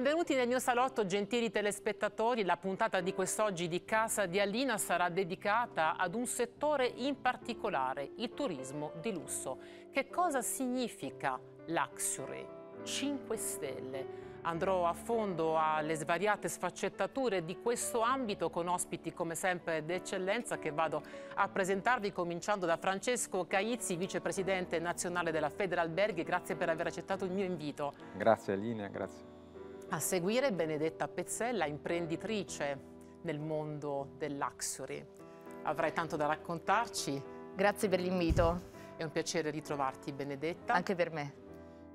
Benvenuti nel mio salotto, gentili telespettatori. La puntata di quest'oggi di Casa di Alina sarà dedicata ad un settore in particolare, il turismo di lusso. Che cosa significa luxury? 5 stelle. Andrò a fondo alle svariate sfaccettature di questo ambito con ospiti come sempre d'eccellenza che vado a presentarvi cominciando da Francesco Caizzi, vicepresidente nazionale della Federalberghi. Grazie per aver accettato il mio invito. Grazie Alina, grazie. A seguire Benedetta Pezzella, imprenditrice nel mondo del luxury. Avrai tanto da raccontarci. Grazie per l'invito. È un piacere ritrovarti, Benedetta. Anche per me.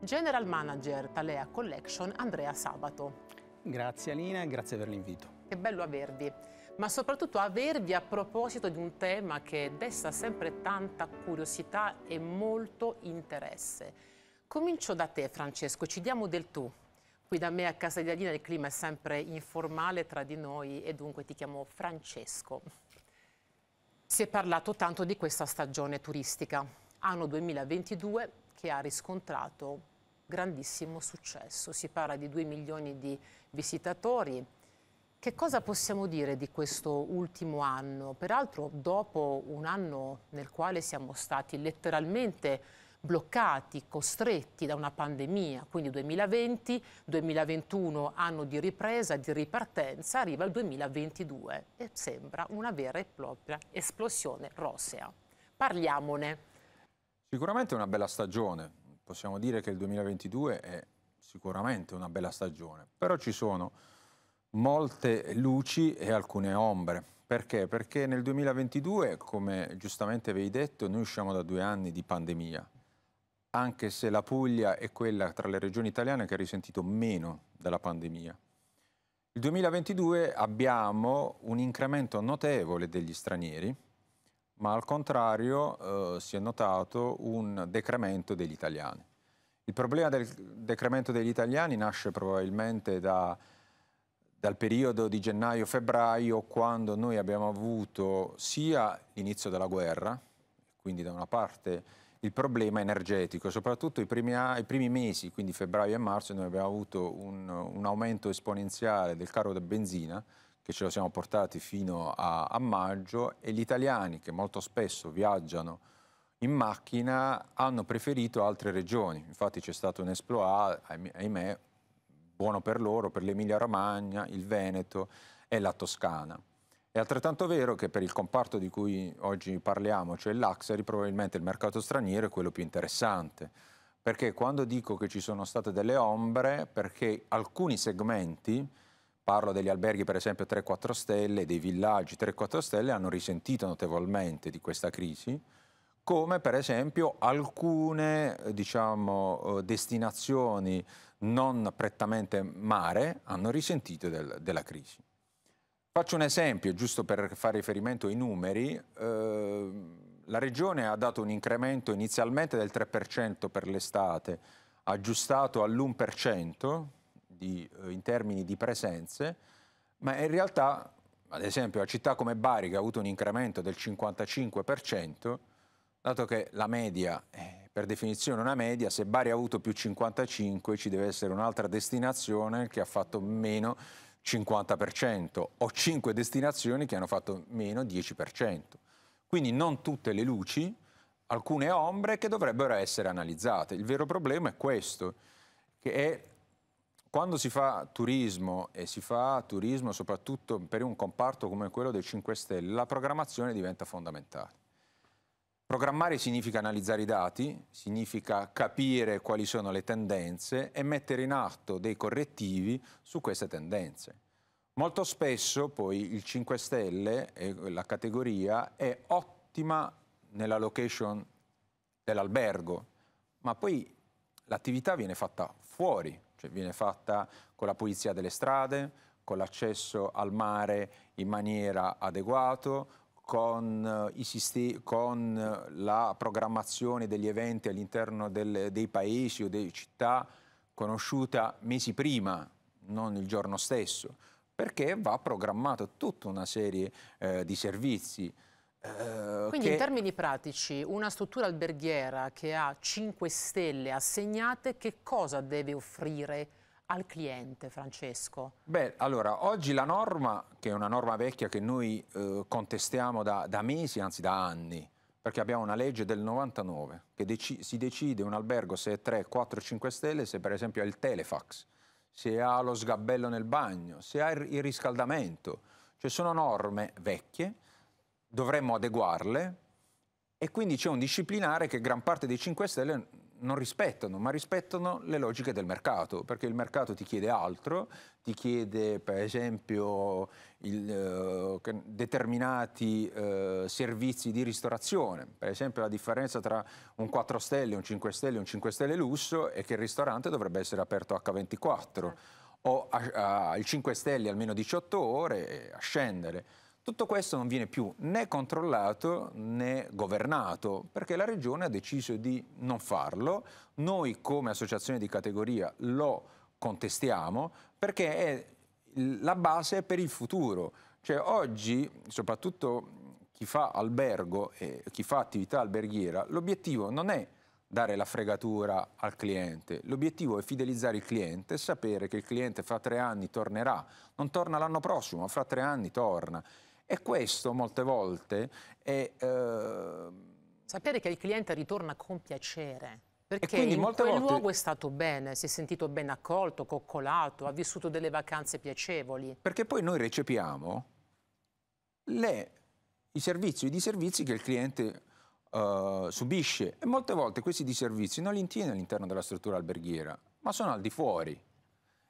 General Manager Talea Collection, Andrea Sabato. Grazie Alina, grazie per l'invito. Che bello avervi, ma soprattutto avervi a proposito di un tema che desta sempre tanta curiosità e molto interesse. Comincio da te, Francesco, ci diamo del tu. Qui da me a Casa di Adina il clima è sempre informale tra di noi e dunque ti chiamo Francesco. Si è parlato tanto di questa stagione turistica, anno 2022 che ha riscontrato grandissimo successo. Si parla di 2 milioni di visitatori. Che cosa possiamo dire di questo ultimo anno? Peraltro dopo un anno nel quale siamo stati letteralmente bloccati, costretti da una pandemia, quindi 2020, 2021 anno di ripresa, di ripartenza, arriva il 2022 e sembra una vera e propria esplosione rossea. Parliamone. Sicuramente è una bella stagione, possiamo dire che il 2022 è sicuramente una bella stagione, però ci sono molte luci e alcune ombre. Perché? Perché nel 2022, come giustamente avevi detto, noi usciamo da due anni di pandemia anche se la Puglia è quella tra le regioni italiane che ha risentito meno dalla pandemia. Il 2022 abbiamo un incremento notevole degli stranieri, ma al contrario eh, si è notato un decremento degli italiani. Il problema del decremento degli italiani nasce probabilmente da, dal periodo di gennaio-febbraio, quando noi abbiamo avuto sia l'inizio della guerra, quindi da una parte il problema energetico, soprattutto i primi, i primi, mesi, quindi febbraio e marzo, noi abbiamo avuto un, un aumento esponenziale del caro da benzina che ce lo siamo portati fino a, a maggio e gli italiani che molto spesso viaggiano in macchina hanno preferito altre regioni, infatti c'è stato un esploit, ahimè, buono per loro, per l'Emilia Romagna, il Veneto e la Toscana. È altrettanto vero che per il comparto di cui oggi parliamo, cioè il Luxury, probabilmente il mercato straniero è quello più interessante. Perché quando dico che ci sono state delle ombre, perché alcuni segmenti, parlo degli alberghi per esempio 3-4 stelle, dei villaggi 3-4 stelle, hanno risentito notevolmente di questa crisi, come per esempio alcune diciamo, eh, destinazioni non prettamente mare hanno risentito del, della crisi. Faccio un esempio, giusto per fare riferimento ai numeri. Eh, la Regione ha dato un incremento inizialmente del 3% per l'estate, aggiustato all'1% eh, in termini di presenze, ma in realtà, ad esempio, a città come Bari, che ha avuto un incremento del 55%, dato che la media, è per definizione una media, se Bari ha avuto più 55 ci deve essere un'altra destinazione che ha fatto meno 50%, o 5 destinazioni che hanno fatto meno 10%. Quindi non tutte le luci, alcune ombre che dovrebbero essere analizzate. Il vero problema è questo, che è quando si fa turismo e si fa turismo soprattutto per un comparto come quello dei 5 Stelle, la programmazione diventa fondamentale. Programmare significa analizzare i dati, significa capire quali sono le tendenze e mettere in atto dei correttivi su queste tendenze. Molto spesso poi il 5 Stelle, la categoria, è ottima nella location dell'albergo, ma poi l'attività viene fatta fuori, cioè viene fatta con la pulizia delle strade, con l'accesso al mare in maniera adeguata, con, eh, sistemi, con eh, la programmazione degli eventi all'interno dei paesi o delle città conosciuta mesi prima, non il giorno stesso, perché va programmato tutta una serie eh, di servizi. Eh, Quindi che... in termini pratici, una struttura alberghiera che ha 5 stelle assegnate, che cosa deve offrire? al cliente, Francesco? Beh, allora, oggi la norma, che è una norma vecchia che noi eh, contestiamo da, da, mesi, anzi da anni, perché abbiamo una legge del 99 che deci si decide un albergo se è 3, 4, 5 stelle, se per esempio ha il telefax, se ha lo sgabello nel bagno, se ha il, il riscaldamento. Cioè sono norme vecchie, dovremmo adeguarle e quindi c'è un disciplinare che gran parte dei 5 Stelle non rispettano, ma rispettano le logiche del mercato, perché il mercato ti chiede altro, ti chiede per esempio il, eh, determinati eh, servizi di ristorazione, per esempio la differenza tra un 4 stelle, un 5 stelle e un 5 stelle lusso è che il ristorante dovrebbe essere aperto H24 certo. o a, 5 stelle almeno 18 ore a scendere. Tutto questo non viene più né controllato né governato, perché la Regione ha deciso di non farlo. Noi come associazione di categoria lo contestiamo perché è la base per il futuro. Cioè oggi, soprattutto chi fa albergo e chi fa attività alberghiera, l'obiettivo non è dare la fregatura al cliente. L'obiettivo è fidelizzare il cliente, sapere che il cliente fra tre anni tornerà, non torna l'anno prossimo, ma fra tre anni torna. E questo molte volte è... Eh... Sapere che il cliente ritorna con piacere. Perché in quel volte... luogo è stato bene, si è sentito ben accolto, coccolato, ha vissuto delle vacanze piacevoli. Perché poi noi recepiamo le, i servizi o i disservizi che il cliente uh, subisce. E molte volte questi disservizi non li intiene all'interno della struttura alberghiera, ma sono al di fuori.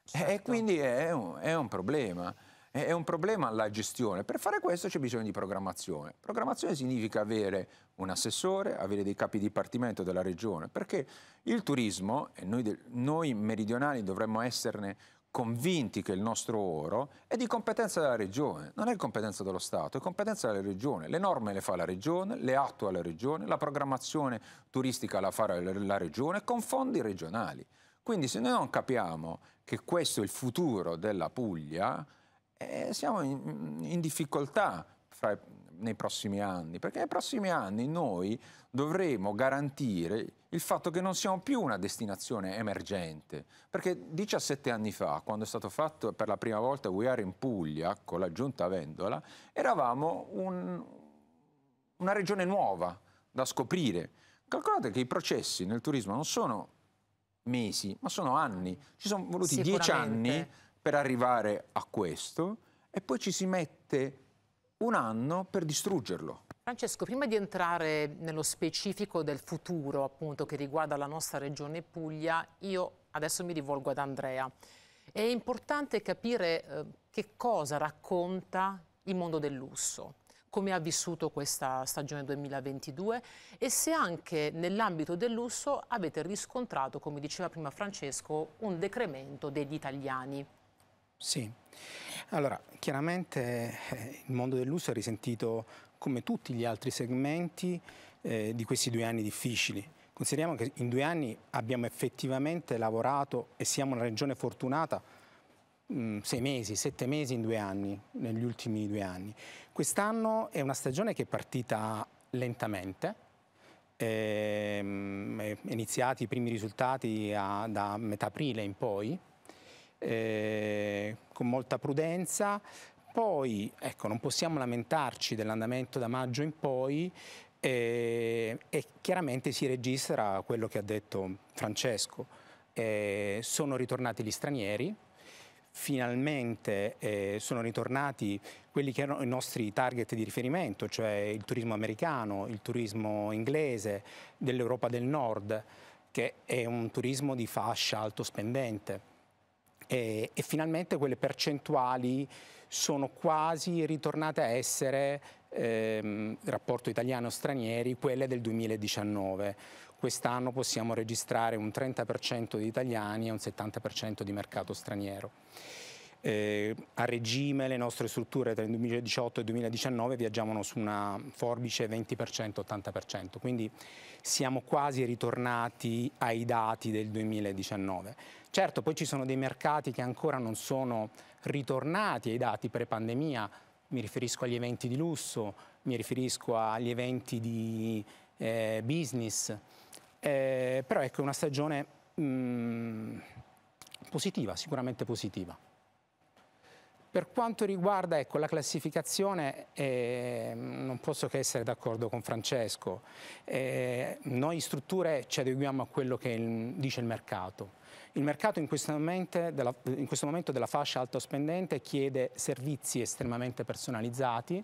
Certo. E quindi è un, è un problema. È un problema la gestione. Per fare questo c'è bisogno di programmazione. Programmazione significa avere un assessore, avere dei capi dipartimento della regione, perché il turismo, e noi, noi meridionali dovremmo esserne convinti che il nostro oro è di competenza della regione, non è competenza dello Stato, è competenza della regione. Le norme le fa la regione, le attua la regione, la programmazione turistica la fa la regione con fondi regionali. Quindi se noi non capiamo che questo è il futuro della Puglia, eh, siamo in, in difficoltà fra, nei prossimi anni, perché nei prossimi anni noi dovremo garantire il fatto che non siamo più una destinazione emergente, perché 17 anni fa, quando è stato fatto per la prima volta We Are in Puglia con la giunta Vendola, eravamo un, una regione nuova da scoprire. Calcolate che i processi nel turismo non sono mesi, ma sono anni. Ci sono voluti dieci anni per arrivare a questo e poi ci si mette un anno per distruggerlo. Francesco, prima di entrare nello specifico del futuro appunto che riguarda la nostra regione Puglia, io adesso mi rivolgo ad Andrea. È importante capire eh, che cosa racconta il mondo del lusso, come ha vissuto questa stagione 2022 e se anche nell'ambito del lusso avete riscontrato, come diceva prima Francesco, un decremento degli italiani. Sì. Allora, chiaramente eh, il mondo dell'uso è risentito, come tutti gli altri segmenti, eh, di questi due anni difficili. Consideriamo che in due anni abbiamo effettivamente lavorato e siamo una regione fortunata mh, mm, sei mesi, sette mesi in due anni, negli ultimi due anni. Quest'anno è una stagione che è partita lentamente, ehm, iniziati i primi risultati a, da metà aprile in poi, eh, con molta prudenza. Poi ecco, non possiamo lamentarci dell'andamento da maggio in poi eh, e chiaramente si registra quello che ha detto Francesco. Eh, sono ritornati gli stranieri, finalmente eh, sono ritornati quelli che erano i nostri target di riferimento, cioè il turismo americano, il turismo inglese, dell'Europa del Nord, che è un turismo di fascia alto spendente e, eh, e finalmente quelle percentuali sono quasi ritornate a essere, ehm, rapporto italiano-stranieri, quelle del 2019. Quest'anno possiamo registrare un 30% di italiani e un 70% di mercato straniero. Eh, a regime le nostre strutture tra il 2018 e il 2019 viaggiavano su una forbice 20%-80%, quindi siamo quasi ritornati ai dati del 2019. Certo, poi ci sono dei mercati che ancora non sono ritornati ai dati pre-pandemia, mi riferisco agli eventi di lusso, mi riferisco agli eventi di eh, business, eh, però ecco una stagione mh, mm, positiva, sicuramente positiva. Per quanto riguarda ecco, la classificazione, eh, non posso che essere d'accordo con Francesco. Eh, noi strutture ci adeguiamo a quello che il, dice il mercato. Il mercato in questo, della, in questo momento della fascia alto spendente chiede servizi estremamente personalizzati,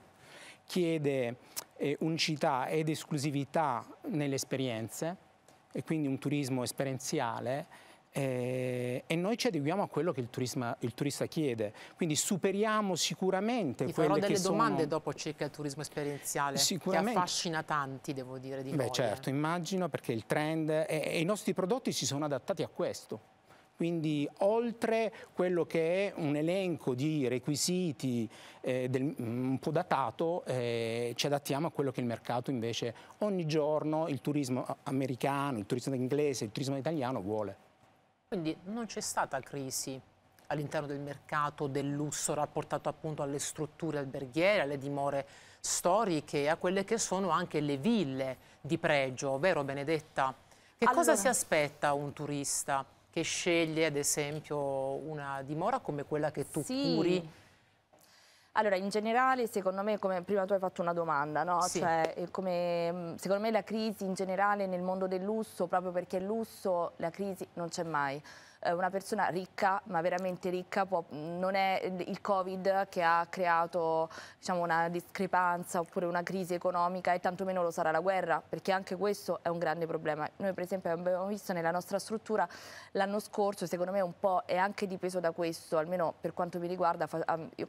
chiede eh, unicità ed esclusività nelle esperienze e quindi un turismo esperienziale eh, e noi ci adeguiamo a quello che il, turisma, il turista chiede, quindi superiamo sicuramente Ti farò delle domande sono... dopo circa il turismo esperienziale sicuramente... che affascina tanti, devo dire, di Beh, noi. certo, immagino perché il trend e i nostri prodotti si sono adattati a questo quindi oltre quello che è un elenco di requisiti eh, del, mm, un po' datato, eh, ci adattiamo a quello che il mercato invece ogni giorno, il turismo americano, il turismo inglese, il turismo italiano vuole. Quindi non c'è stata crisi all'interno del mercato del lusso rapportato appunto alle strutture alberghiere, alle dimore storiche, a quelle che sono anche le ville di pregio, vero Benedetta? Che allora... cosa si aspetta un turista? che sceglie ad esempio una dimora come quella che tu sì. curi? Allora, in generale, secondo me, come prima tu hai fatto una domanda, no? Sì. Cioè, eh, come, mm, secondo me la crisi in generale nel mondo del lusso, proprio perché il lusso, la crisi non c'è mai eh, una persona ricca, ma veramente ricca, può, non è il Covid che ha creato diciamo, una discrepanza oppure una crisi economica e tantomeno lo sarà la guerra, perché anche questo è un grande problema. Noi per esempio abbiamo visto nella nostra struttura l'anno scorso, secondo me un po' è anche dipeso da questo, almeno per quanto mi riguarda,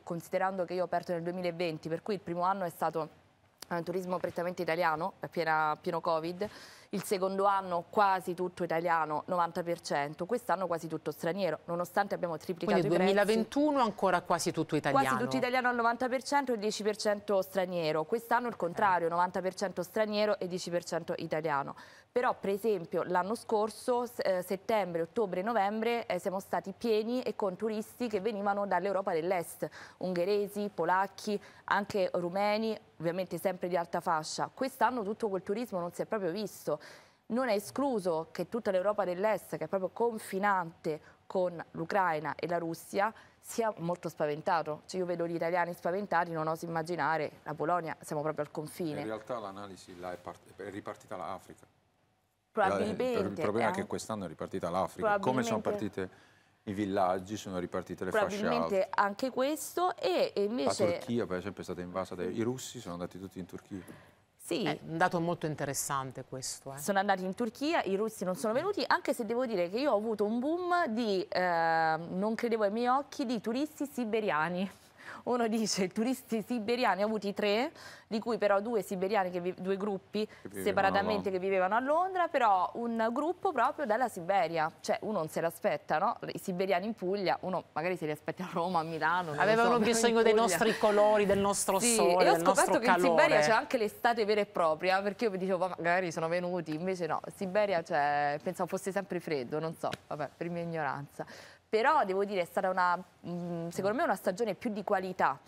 considerando che io ho aperto nel 2020, per cui il primo anno è stato un eh, turismo prettamente italiano, pieno Covid, il secondo anno quasi tutto italiano, 90%, quest'anno quasi tutto straniero, nonostante abbiamo triplicato Quindi i prezzi. Quindi 2021 ancora quasi tutto italiano. Quasi tutto italiano al 90% e 10% straniero, quest'anno il contrario, 90% straniero e 10% italiano. Però per esempio l'anno scorso, eh, settembre, ottobre, novembre, eh, siamo stati pieni e con turisti che venivano dall'Europa dell'Est, ungheresi, polacchi, anche rumeni, ovviamente sempre di alta fascia. Quest'anno tutto quel turismo non si è proprio visto non è escluso che tutta l'Europa dell'Est, che è proprio confinante con l'Ucraina e la Russia, sia molto spaventato. Cioè io vedo gli italiani spaventati, non oso immaginare, la Polonia, siamo proprio al confine. In realtà l'analisi è, è ripartita l'Africa. Probabilmente. Eh, il problema è che eh. quest'anno è ripartita l'Africa. Come sono partite i villaggi, sono ripartite le fasce alte. Probabilmente anche questo e invece... La Turchia per esempio è stata invasa dai russi, sono andati tutti in Turchia. Sì. È un dato molto interessante questo. Eh. Sono andati in Turchia, i russi non sono venuti, anche se devo dire che io ho avuto un boom di, eh, non credevo ai miei occhi, di turisti siberiani. Uno dice turisti siberiani, ho avuto tre, di cui però due siberiani, che due gruppi che separatamente che vivevano a Londra, però un gruppo proprio dalla Siberia. Cioè uno non se l'aspetta, no? I siberiani in Puglia, uno magari se li aspetta a Roma, a Milano. Avevano so, bisogno dei nostri colori, del nostro sì, sole, del nostro calore. E ho scoperto che in Siberia c'è anche l'estate vera e propria, perché io mi dicevo, magari sono venuti, invece no. in Siberia, cioè, pensavo fosse sempre freddo, non so, vabbè, per mia ignoranza però devo dire è stata una, mm, secondo me una stagione più di qualità.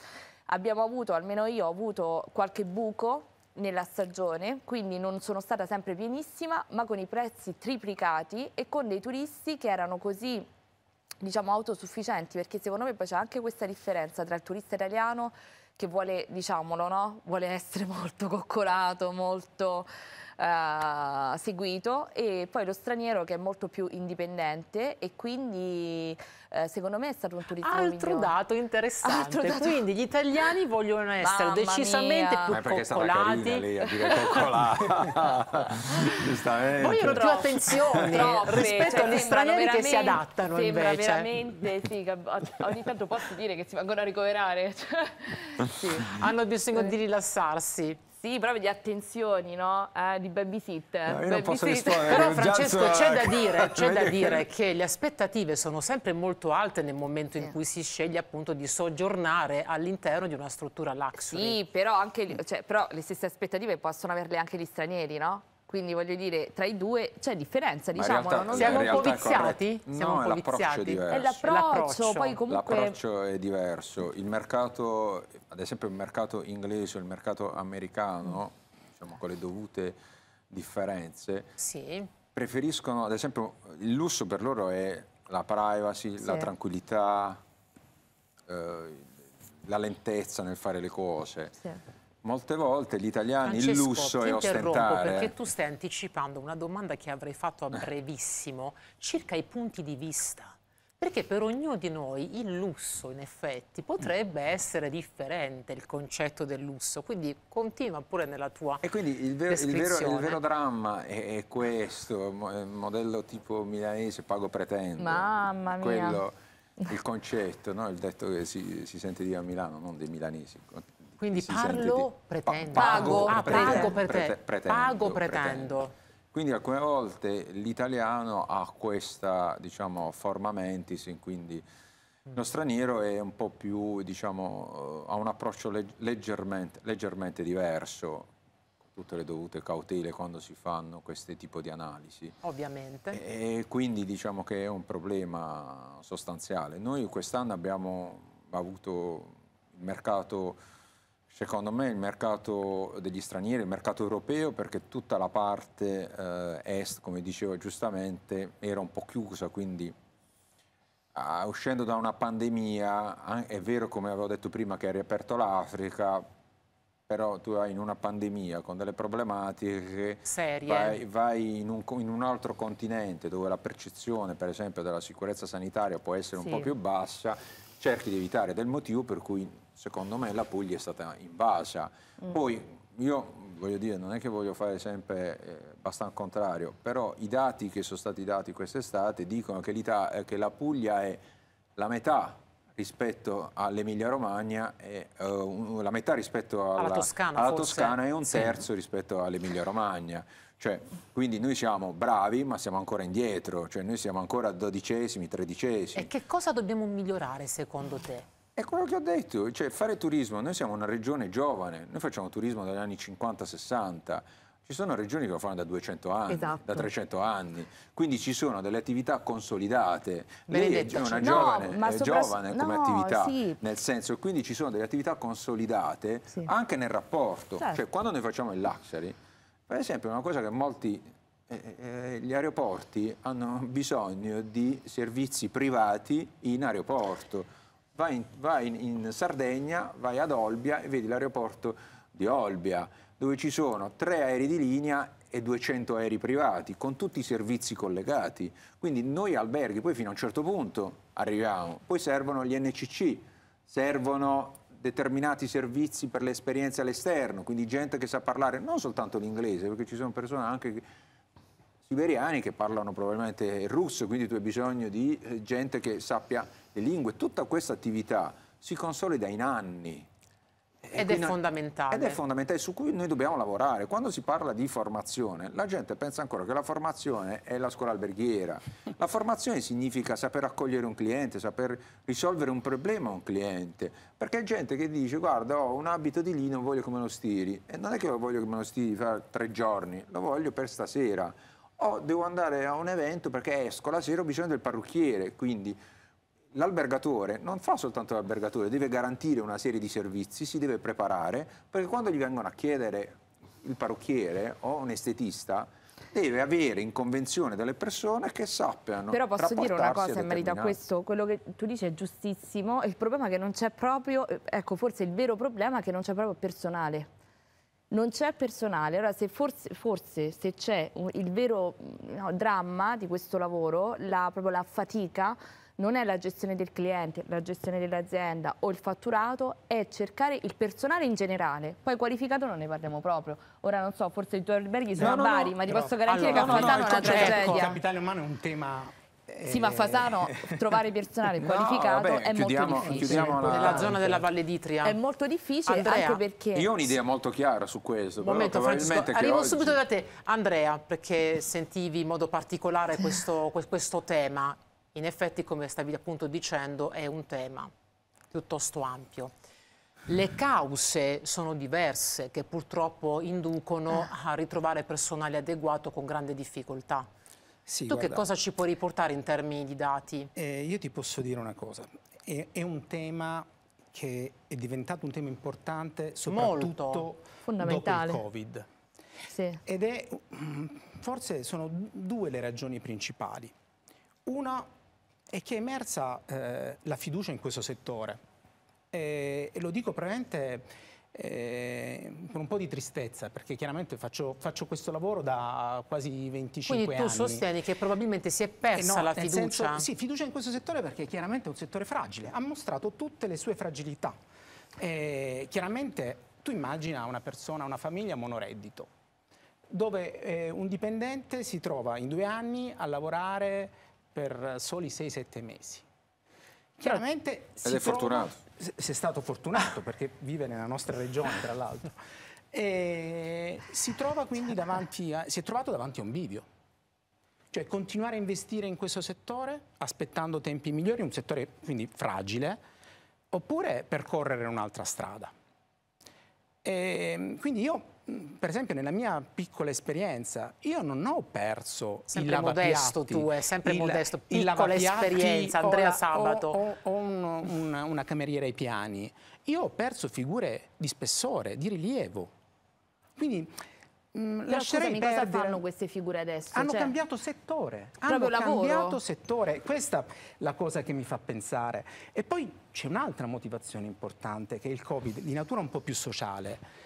Abbiamo avuto, almeno io ho avuto qualche buco nella stagione, quindi non sono stata sempre pienissima, ma con i prezzi triplicati e con dei turisti che erano così diciamo autosufficienti, perché secondo me poi c'è anche questa differenza tra il turista italiano che vuole, diciamolo, no? vuole essere molto coccolato, molto eh, seguito e poi lo straniero che è molto più indipendente e quindi eh, secondo me è stato un turismo Altro migliore. dato interessante, Altro dato... quindi gli italiani vogliono essere Mamma decisamente mia. più Ma coccolati. Vogliono più attenzione rispetto cioè, agli stranieri che si adattano sembra invece. veramente, sì, ogni tanto posso dire che si vengono a ricoverare. Cioè. sì. Hanno bisogno di rilassarsi. Sì, proprio di attenzioni, no? Eh, di babysitter. No, io non posso rispondere. Però Francesco c'è da ecco. dire, c'è da dire che le aspettative sono sempre molto alte nel momento in cui si sceglie appunto di soggiornare all'interno di una struttura luxury. Sì, però, anche, cioè, però le stesse aspettative possono averle anche gli stranieri, no? Quindi voglio dire, tra i due c'è differenza, diciamo, realtà, non siamo un po' viziati? no, è l'approccio diverso. È l'approccio, poi comunque... L'approccio è diverso. Il mercato, ad esempio il mercato inglese o il mercato americano, diciamo, con le dovute differenze, sì. preferiscono, ad esempio, il lusso per loro è la privacy, sì. la tranquillità, eh, la lentezza nel fare le cose. Sì Molte volte gli italiani Francesco, il lusso ti è ostentare. perché tu stai anticipando una domanda che avrei fatto a brevissimo circa i punti di vista. Perché per ognuno di noi il lusso, in effetti, potrebbe essere differente il concetto del lusso. Quindi continua pure nella tua E quindi il vero, il vero, il vero dramma è, è questo, eh, modello tipo milanese, pago pretendo. Mamma mia. Quello, il concetto, no? il detto che si, si sente dire a Milano, non dei milanesi, quindi sì, parlo, pretendo. Pa pago, ah, pago, pre pre pretendo, pago, pretendo. Quindi alcune volte l'italiano ha questa, diciamo, forma mentis, quindi lo straniero è un po' più, diciamo, eh, ha un approccio leggermente, leggermente diverso, tutte le dovute cautele quando si fanno questo tipo di analisi. Ovviamente. E quindi diciamo che è un problema sostanziale. Noi quest'anno abbiamo avuto il mercato Secondo me il mercato degli stranieri, il mercato europeo, perché tutta la parte eh, est, come dicevo giustamente, era un po' chiusa, quindi uh, uscendo da una pandemia, è vero come avevo detto prima che hai riaperto l'Africa, però tu hai in una pandemia con delle problematiche serie, vai, vai in, un, in, un, altro continente dove la percezione per esempio della sicurezza sanitaria può essere sì. un po' più bassa cerchi di evitare ed è il motivo per cui secondo me la Puglia è stata invasa. Mm. Poi io voglio dire, non è che voglio fare sempre eh, contrario, però i dati che sono stati dati quest'estate dicono che, eh, che la Puglia è la metà rispetto all'Emilia Romagna, e, uh, la metà rispetto alla, alla Toscana, alla Toscana e un terzo rispetto all'Emilia Romagna. Cioè, quindi noi siamo bravi, ma siamo ancora indietro, cioè noi siamo ancora dodicesimi, tredicesimi. E che cosa dobbiamo migliorare secondo te? È quello che ho detto, cioè fare turismo, noi siamo una regione giovane, noi facciamo turismo dagli anni 50-60, ci sono regioni che lo fanno da 200 anni, esatto. da 300 anni, quindi ci sono delle attività consolidate. Benedetta, Lei è una giovane, no, è giovane come attività, sì. nel senso, quindi ci sono delle attività consolidate sì. anche nel rapporto. Certo. Cioè, quando noi facciamo il luxury, per esempio, una cosa che molti eh, eh, gli aeroporti hanno bisogno di servizi privati in aeroporto. Vai, in, vai in, in Sardegna, vai ad Olbia e vedi l'aeroporto di Olbia, dove ci sono tre aerei di linea e 200 aerei privati, con tutti i servizi collegati. Quindi noi alberghi, poi fino a un certo punto arriviamo, poi servono gli NCC, servono determinati servizi per le esperienze all'esterno, quindi gente che sa parlare non soltanto l'inglese, perché ci sono persone anche siberiani che parlano probabilmente il russo, quindi tu hai bisogno di eh, gente che sappia le lingue. Tutta questa attività si consolida in anni, ed è fondamentale. Ed è fondamentale, su cui noi dobbiamo lavorare. Quando si parla di formazione, la gente pensa ancora che la formazione è la scuola alberghiera. La formazione significa saper accogliere un cliente, saper risolvere un problema a un cliente. Perché è gente che dice, guarda, ho un abito di lino, voglio che me lo stiri. E non è che voglio che me lo stiri fra tre giorni, lo voglio per stasera. O devo andare a un evento perché esco la sera, ho bisogno del parrucchiere, quindi l'albergatore non fa soltanto l'albergatore, deve garantire una serie di servizi, si deve preparare, perché quando gli vengono a chiedere il parrucchiere o un estetista, deve avere in convenzione delle persone che sappiano. Però posso dire una cosa in merito a questo, quello che tu dici è giustissimo, il problema è che non c'è proprio, ecco forse il vero problema è che non c'è proprio personale non c'è personale. Allora, se forse, forse se c'è il vero no, dramma di questo lavoro, la, proprio la fatica non è la gestione del cliente, la gestione dell'azienda o il fatturato, è cercare il personale in generale. Poi qualificato non ne parliamo proprio. Ora non so, forse i tuoi alberghi sono no, a Bari, no, ma ti posso garantire allora, che a Fasano no, è una tragedia. il capitale umano è un tema eh, sì, ma a Fasano trovare personale qualificato no, vabbè, è molto difficile. Nella la... zona della Valle d'Itria. È molto difficile Andrea, anche perché... Io ho un'idea molto chiara su questo. Momento, Francesco, arrivo oggi... subito da te. Andrea, perché sentivi in modo particolare questo, questo tema in effetti, come stavi appunto dicendo, è un tema piuttosto ampio. Le cause sono diverse che purtroppo inducono a ritrovare personale adeguato con grande difficoltà. Sì, tu guarda, che cosa ci puoi riportare in termini di dati? Eh, io ti posso dire una cosa, è, è, un tema che è diventato un tema importante soprattutto Molto. Fondamentale. dopo il Covid. Sì. Ed è, mm, forse sono due le ragioni principali. Una è che è emersa eh, la fiducia in questo settore. E, e lo dico probabilmente eh, con un po' di tristezza, perché chiaramente faccio, faccio questo lavoro da quasi 25 anni. Quindi tu anni. sostieni che probabilmente si è persa eh no, la fiducia? Senso, sì, fiducia in questo settore perché chiaramente è un settore fragile, ha mostrato tutte le sue fragilità. chiaramente tu immagina una persona, una famiglia monoreddito, dove eh, un dipendente si trova in due anni a lavorare per soli 6-7 mesi. Chiaramente Ed è fortunato. È stato fortunato perché vive nella nostra regione, tra l'altro. E si, trova quindi davanti a, si è trovato davanti a un bivio. Cioè continuare a investire in questo settore aspettando tempi migliori, un settore quindi fragile, oppure percorrere un'altra strada. E ehm, quindi io per esempio nella mia piccola esperienza io non ho perso sempre il modesto tu è sempre il, modesto piccola esperienza Andrea Sabato ho, ho un, un, una cameriera ai piani io ho perso figure di spessore di rilievo quindi Mh, mm, lascerei Però scusami, cosa fanno queste figure adesso? Hanno cioè... cambiato settore, hanno cambiato settore, questa è la cosa che mi fa pensare. E poi c'è un'altra motivazione importante che è il Covid, di natura un po' più sociale.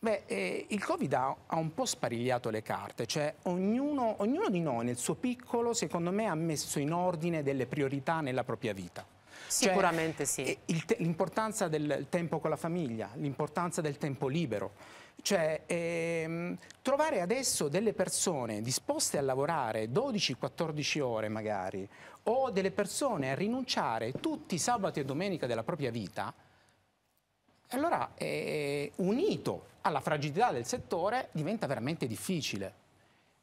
Beh, eh, il Covid ha, ha, un po' sparigliato le carte, cioè ognuno, ognuno di noi nel suo piccolo, secondo me, ha messo in ordine delle priorità nella propria vita. Cioè, Sicuramente cioè, sì. Eh, l'importanza del tempo con la famiglia, l'importanza del tempo libero. Cioè, ehm, trovare adesso delle persone disposte a lavorare 12-14 ore magari, o delle persone a rinunciare tutti sabato e domenica della propria vita, allora eh, unito alla fragilità del settore diventa veramente difficile.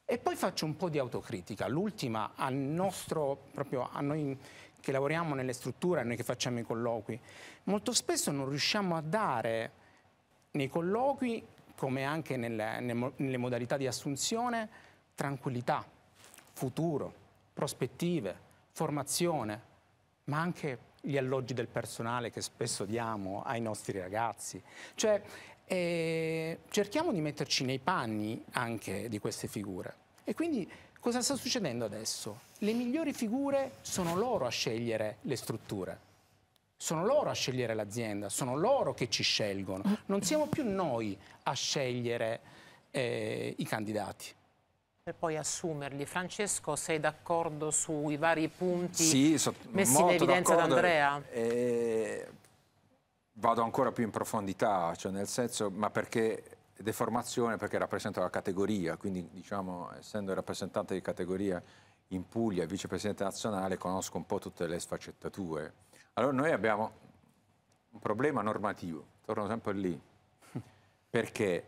E poi faccio un po' di autocritica, l'ultima a, a noi che lavoriamo nelle strutture, a noi che facciamo i colloqui. Molto spesso non riusciamo a dare nei colloqui come anche nelle, nelle modalità di assunzione, tranquillità, futuro, prospettive, formazione, ma anche gli alloggi del personale che spesso diamo ai nostri ragazzi. Cioè, eh, cerchiamo di metterci nei panni anche di queste figure. E quindi cosa sta succedendo adesso? Le migliori figure sono loro a scegliere le strutture. Sono loro a scegliere l'azienda, sono loro che ci scelgono. Mm. Non siamo più noi a scegliere eh, i candidati per poi assumerli. Francesco, sei d'accordo sui vari punti sì, messi in evidenza da Andrea? Eh, vado ancora più in profondità, cioè nel senso, ma perché deformazione? Perché rappresento la categoria, quindi diciamo, essendo rappresentante di categoria in Puglia, vicepresidente nazionale, conosco un po' tutte le sfaccettature. Allora noi abbiamo un problema normativo, torno sempre lì. Perché?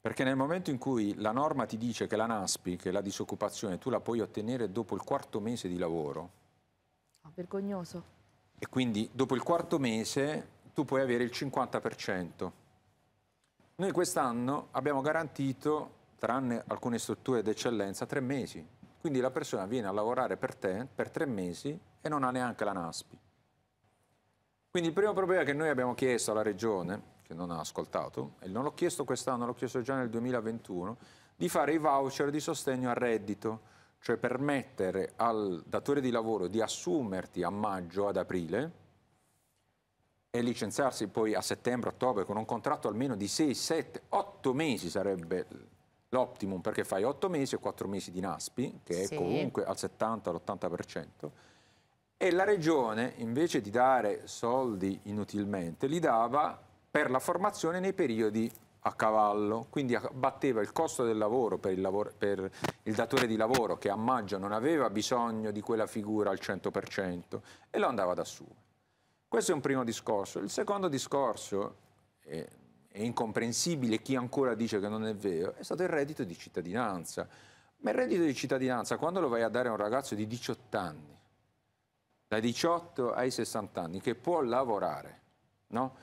Perché nel momento in cui la norma ti dice che la NASPI, che la disoccupazione, tu la puoi ottenere dopo il quarto mese di lavoro. Oh, vergognoso. E quindi dopo il quarto mese tu puoi avere il 50%. Noi quest'anno abbiamo garantito, tranne alcune strutture d'eccellenza, tre mesi quindi la persona viene a lavorare per te per tre mesi e non ha neanche la NASPI. Quindi il primo problema che noi abbiamo chiesto alla Regione, che non ha ascoltato, e non l'ho chiesto quest'anno, l'ho chiesto già nel 2021, di fare i voucher di sostegno al reddito, cioè permettere al datore di lavoro di assumerti a maggio, ad aprile, e licenziarsi poi a settembre, ottobre, con un contratto almeno di 6, 7, 8 mesi sarebbe L'optimum perché fai 8 mesi e 4 mesi di NASPI, che sì. è comunque al 70-80%, e la regione invece di dare soldi inutilmente li dava per la formazione nei periodi a cavallo, quindi abbatteva il costo del lavoro per il, lavoro, per il datore di lavoro che a maggio non aveva bisogno di quella figura al 100% e lo andava ad assumere. Questo è un primo discorso. Il secondo discorso, eh, è incomprensibile chi ancora dice che non è vero, è stato il reddito di cittadinanza. Ma il reddito di cittadinanza, quando lo vai a dare a un ragazzo di 18 anni, dai 18 ai 60 anni, che può lavorare, no?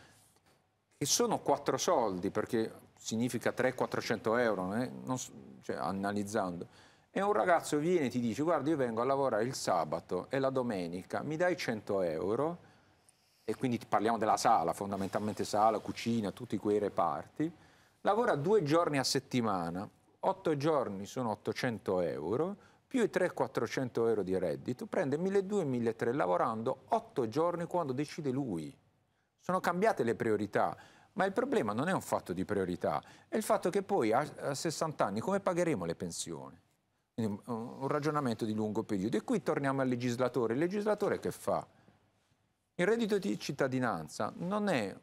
che sono quattro soldi, perché significa 300-400 euro, eh? non, cioè, analizzando, e un ragazzo viene e ti dice guarda io vengo a lavorare il sabato e la domenica, mi dai 100 euro, e quindi parliamo della sala, fondamentalmente sala, cucina, tutti quei reparti, lavora due giorni a settimana, otto giorni sono 800 euro, più i 300-400 euro di reddito, prende 1.200-1.300 lavorando 8 giorni quando decide lui. Sono cambiate le priorità, ma il problema non è un fatto di priorità, è il fatto che poi a 60 anni come pagheremo le pensioni? Mm, un ragionamento di lungo periodo. E qui torniamo al legislatore. Il legislatore che fa? Il reddito di cittadinanza non è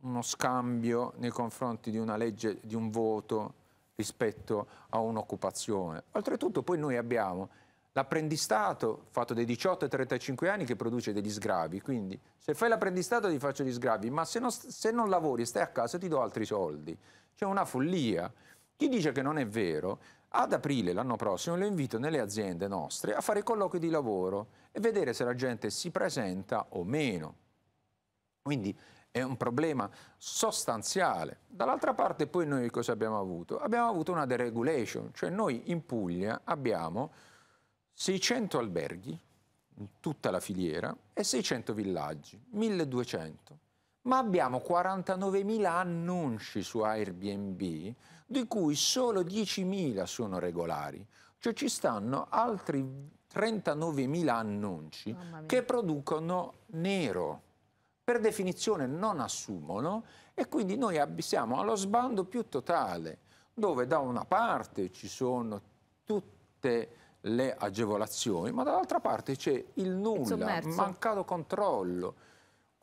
uno scambio nei confronti di una legge, di un voto rispetto a un'occupazione. Oltretutto poi noi abbiamo l'apprendistato fatto dai 18 ai 35 anni che produce degli sgravi, quindi se fai l'apprendistato ti faccio gli sgravi, ma se non, se non lavori e stai a casa ti do altri soldi. C'è una follia. Chi dice che non è vero ad aprile l'anno prossimo lo invito nelle aziende nostre a fare colloqui di lavoro e vedere se la gente si presenta o meno. Quindi è un problema sostanziale. Dall'altra parte poi noi cosa abbiamo avuto? Abbiamo avuto una deregulation, cioè noi in Puglia abbiamo 600 alberghi, in tutta la filiera, e 600 villaggi, 1200. Ma abbiamo 49.000 annunci su Airbnb di cui solo 10.000 sono regolari. Cioè ci stanno altri 39.000 annunci che producono nero. Per definizione non assumono e quindi noi siamo allo sbando più totale, dove da una parte ci sono tutte le agevolazioni, ma dall'altra parte c'è il nulla, il mancato controllo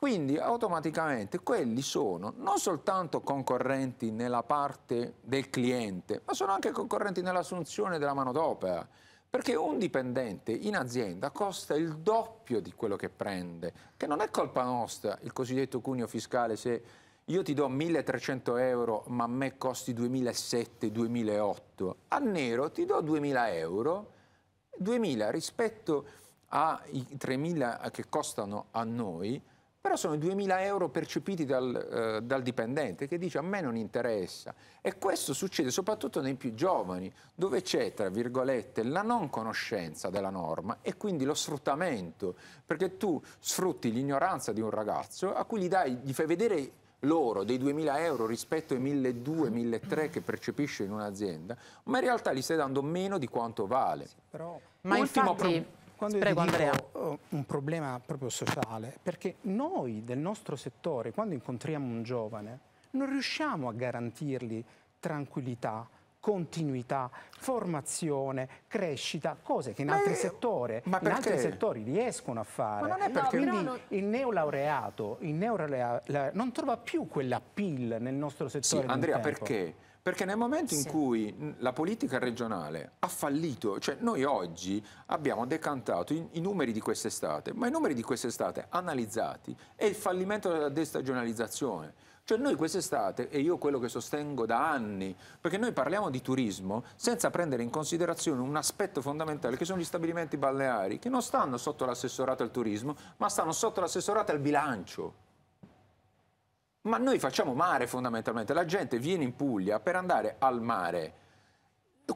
quindi automaticamente quelli sono non soltanto concorrenti nella parte del cliente, ma sono anche concorrenti nell'assunzione della manodopera. Perché un dipendente in azienda costa il doppio di quello che prende, che non è colpa nostra il cosiddetto cuneo fiscale se io ti do 1300 euro ma a me costi 2007-2008, a nero ti do 2000 euro, 2000 rispetto ai 3000 che costano a noi, però sono 2.000 euro percepiti dal, eh, dal, dipendente che dice a me non interessa. E questo succede soprattutto nei più giovani, dove c'è, tra virgolette, la non conoscenza della norma e quindi lo sfruttamento, perché tu sfrutti l'ignoranza di un ragazzo a cui gli, dai, gli fai vedere loro dei 2.000 euro rispetto ai 1.200, 1.300 che percepisce in un'azienda, ma in realtà gli stai dando meno di quanto vale. Sì, però... Ma Ultimo infatti quando Prego, Andrea. Oh, un problema proprio sociale, perché noi del nostro settore, quando incontriamo un giovane, non riusciamo a garantirgli tranquillità, continuità, formazione, crescita, cose che in, altri, io, settore, in altri, settori riescono a fare. Ma non è perché no, quindi non... il neolaureato, il neolaureato non trova più quella pill nel nostro settore. Sì, Andrea, tempo. perché? Perché nel momento in cui la politica regionale ha fallito, cioè noi oggi abbiamo decantato i, i numeri di quest'estate, ma i numeri di quest'estate analizzati è il fallimento della destagionalizzazione. Cioè noi quest'estate, e io quello che sostengo da anni, perché noi parliamo di turismo senza prendere in considerazione un aspetto fondamentale che sono gli stabilimenti balneari, che non stanno sotto l'assessorato al turismo, ma stanno sotto l'assessorato al bilancio. Ma noi facciamo mare fondamentalmente, la gente viene in Puglia per andare al mare.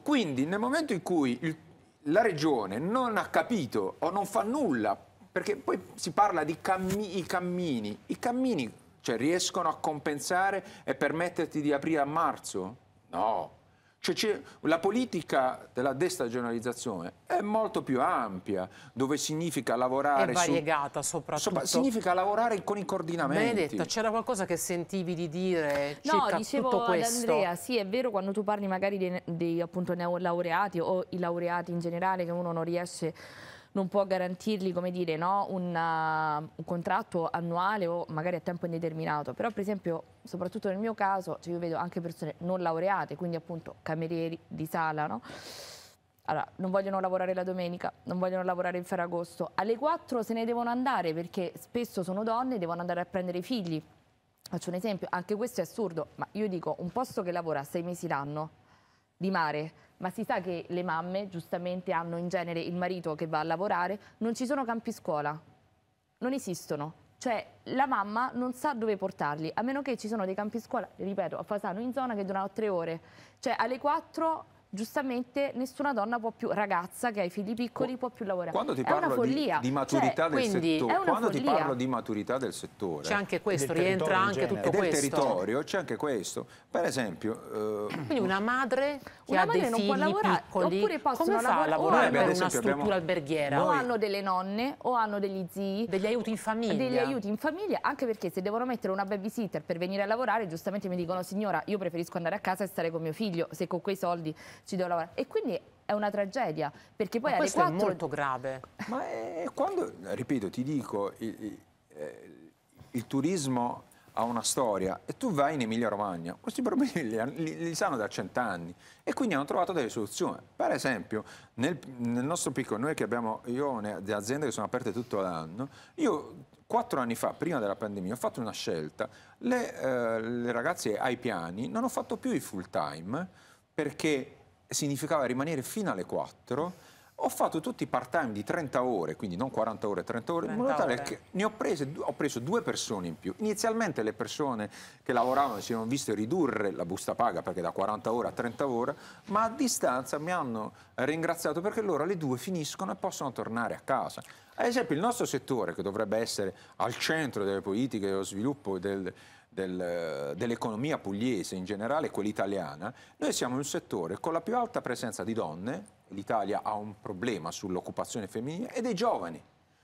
Quindi nel momento in cui il, la regione non ha capito o non fa nulla, perché poi si parla di cammi, i cammini, i cammini cioè, riescono a compensare e permetterti di aprire a marzo? No, cioè, la politica della destagionalizzazione è molto più ampia, dove significa lavorare... È variegata su, soprattutto. Sopra, significa lavorare con i coordinamenti. Benedetta, c'era qualcosa che sentivi di dire no, dicevo tutto questo? Andrea, sì, è vero quando tu parli magari dei, dei appunto neolaureati o i laureati in generale, che uno non riesce non può garantirgli dire, no, una, uh, un contratto annuale o magari a tempo indeterminato, però per esempio soprattutto nel mio caso cioè io vedo anche persone non laureate, quindi appunto camerieri di sala, no? Allora, non vogliono lavorare la domenica, non vogliono lavorare in Ferragosto. Alle 4 se ne devono andare perché spesso sono donne e devono andare a prendere i figli. Faccio un esempio, anche questo è assurdo, ma io dico un posto che lavora sei mesi l'anno di mare, ma si sa che le mamme giustamente hanno in genere il marito che va a lavorare, non ci sono campi scuola, non esistono. Cioè la mamma non sa dove portarli, a meno che ci sono dei campi scuola, ripeto, a Fasano in zona che durano tre ore. Cioè alle 4 giustamente nessuna donna può più, ragazza che ha i figli piccoli, può più lavorare. Quando ti parlo di, di, cioè, maturità cioè, del settore, quando follia. ti parlo di maturità del settore, c'è anche questo, rientra anche tutto e questo. Del territorio c'è anche questo. Per esempio, eh, quindi una madre che una ha madre dei non può lavorare, piccoli, oppure possono lavorare, lavorare per una struttura abbiamo... alberghiera. O hanno delle nonne, o hanno degli zii, degli aiuti in famiglia. Degli aiuti in famiglia, anche perché se devono mettere una babysitter per venire a lavorare, giustamente mi dicono "Signora, io preferisco andare a casa e stare con mio figlio, se con quei soldi si deve lavorare. E quindi è una tragedia, perché poi Ma alle 4... è molto grave. Ma è, eh, quando, ripeto, ti dico, il, il, eh, il turismo ha una storia e tu vai in Emilia Romagna, questi problemi li, li, li sanno da cent'anni e quindi hanno trovato delle soluzioni. Per esempio, nel, nel nostro piccolo, noi che abbiamo, io ho delle aziende che sono aperte tutto l'anno, io quattro anni fa, prima della pandemia, ho fatto una scelta, le, eh, le ragazze ai piani non ho fatto più i full time perché significava rimanere fino alle 4 ho fatto tutti i part time di 30 ore, quindi non 40 ore, 30 ore, 30 in modo tale ore. che ne ho, prese, ho, preso due persone in più. Inizialmente le persone che lavoravano si erano viste ridurre la busta paga perché da 40 ore a 30 ore, ma a distanza mi hanno ringraziato perché loro alle due finiscono e possono tornare a casa. Ad esempio il nostro settore che dovrebbe essere al centro delle politiche dello sviluppo del, del, dell'economia pugliese in generale, quella italiana, noi siamo un settore con la più alta presenza di donne, l'Italia ha un problema sull'occupazione femminile, e dei giovani.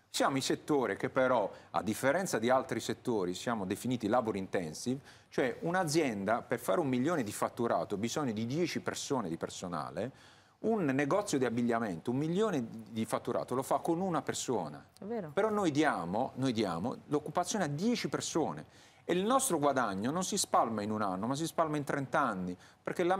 Siamo il settore che però, a differenza di altri settori, siamo definiti labor intensive, cioè un'azienda per fare un milione di fatturato ha bisogno di 10 persone di personale, un negozio di abbigliamento, un milione di fatturato lo fa con una persona. Però noi diamo, noi diamo l'occupazione a 10 persone e il nostro guadagno non si spalma in un anno, ma si spalma in 30 anni, perché la,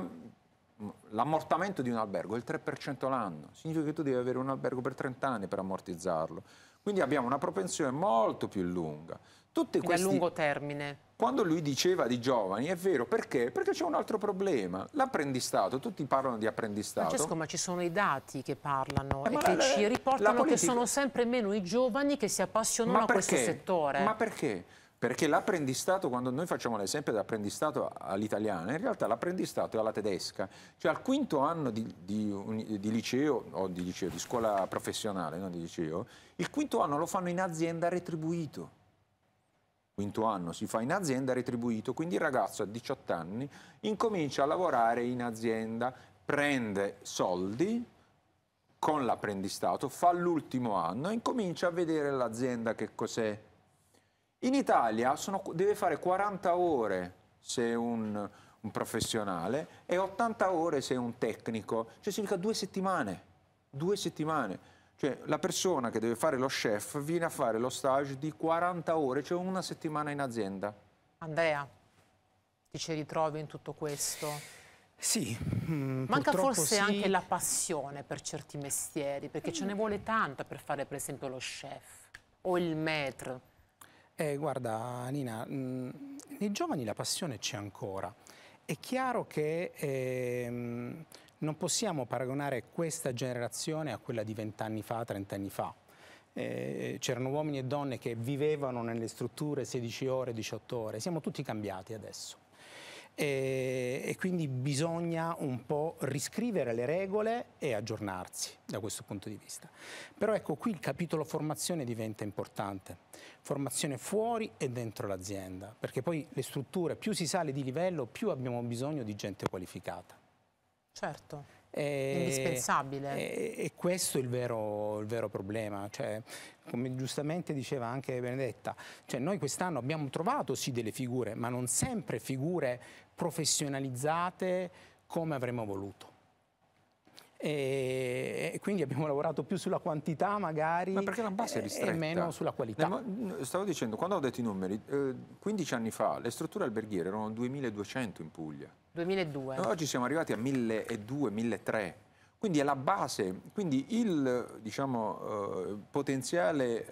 l'ammortamento di un albergo è il 3% l'anno, significa che tu devi avere un albergo per 30 anni per ammortizzarlo. Quindi abbiamo una propensione molto più lunga. Tutti Quindi questi... a lungo termine. Quando lui diceva di giovani, è vero, perché? Perché c'è un altro problema. L'apprendistato, tutti parlano di apprendistato. Francesco, ma ci sono i dati che parlano eh, e che la, ci riportano politica... che sono sempre meno i giovani che si appassionano a questo settore. Ma perché? Perché l'apprendistato, quando noi facciamo l'esempio dell'apprendistato all'italiana, in realtà l'apprendistato è alla tedesca. Cioè al quinto anno di, di, di liceo, o di liceo, di scuola professionale, non di liceo, il quinto anno lo fanno in azienda retribuito. Quinto anno si fa in azienda retribuito, quindi il ragazzo a 18 anni incomincia a lavorare in azienda, prende soldi, con l'apprendistato, fa l'ultimo anno e incomincia a vedere l'azienda che cos'è, in Italia sono, deve fare 40 ore se un, un professionale e 80 ore se è un tecnico, cioè circa due settimane, due settimane. Cioè la persona che deve fare lo chef viene a fare lo stage di 40 ore, cioè una settimana in azienda. Andrea, ti ci ritrovi in tutto questo? Sì. Mm, Manca forse sì. anche la passione per certi mestieri, perché ce ne vuole tanta per fare per esempio lo chef o il maître. Eh, guarda Nina, mh, mm, nei giovani la passione c'è ancora. È chiaro che ehm, non possiamo paragonare questa generazione a quella di vent'anni fa, trent'anni fa. Eh, c'erano uomini e donne che vivevano nelle strutture 16 ore, 18 ore, siamo tutti cambiati adesso e, eh, e quindi bisogna un po' riscrivere le regole e aggiornarsi da questo punto di vista. Però ecco qui il capitolo formazione diventa importante, formazione fuori e dentro l'azienda, perché poi le strutture, più si sale di livello, più abbiamo bisogno di gente qualificata. Certo. E, eh, indispensabile. E, e, questo è il vero, il vero problema. Cioè, come giustamente diceva anche Benedetta, cioè noi quest'anno abbiamo trovato sì delle figure, ma non sempre figure professionalizzate come avremmo voluto. E, quindi abbiamo lavorato più sulla quantità magari Ma perché la base è ristretta. e meno sulla qualità. stavo dicendo, quando ho detto i numeri, 15 eh, anni fa le strutture alberghiere erano 2200 in Puglia. 2002. oggi siamo arrivati a 1200-1300. Quindi è la base, quindi il diciamo, eh, potenziale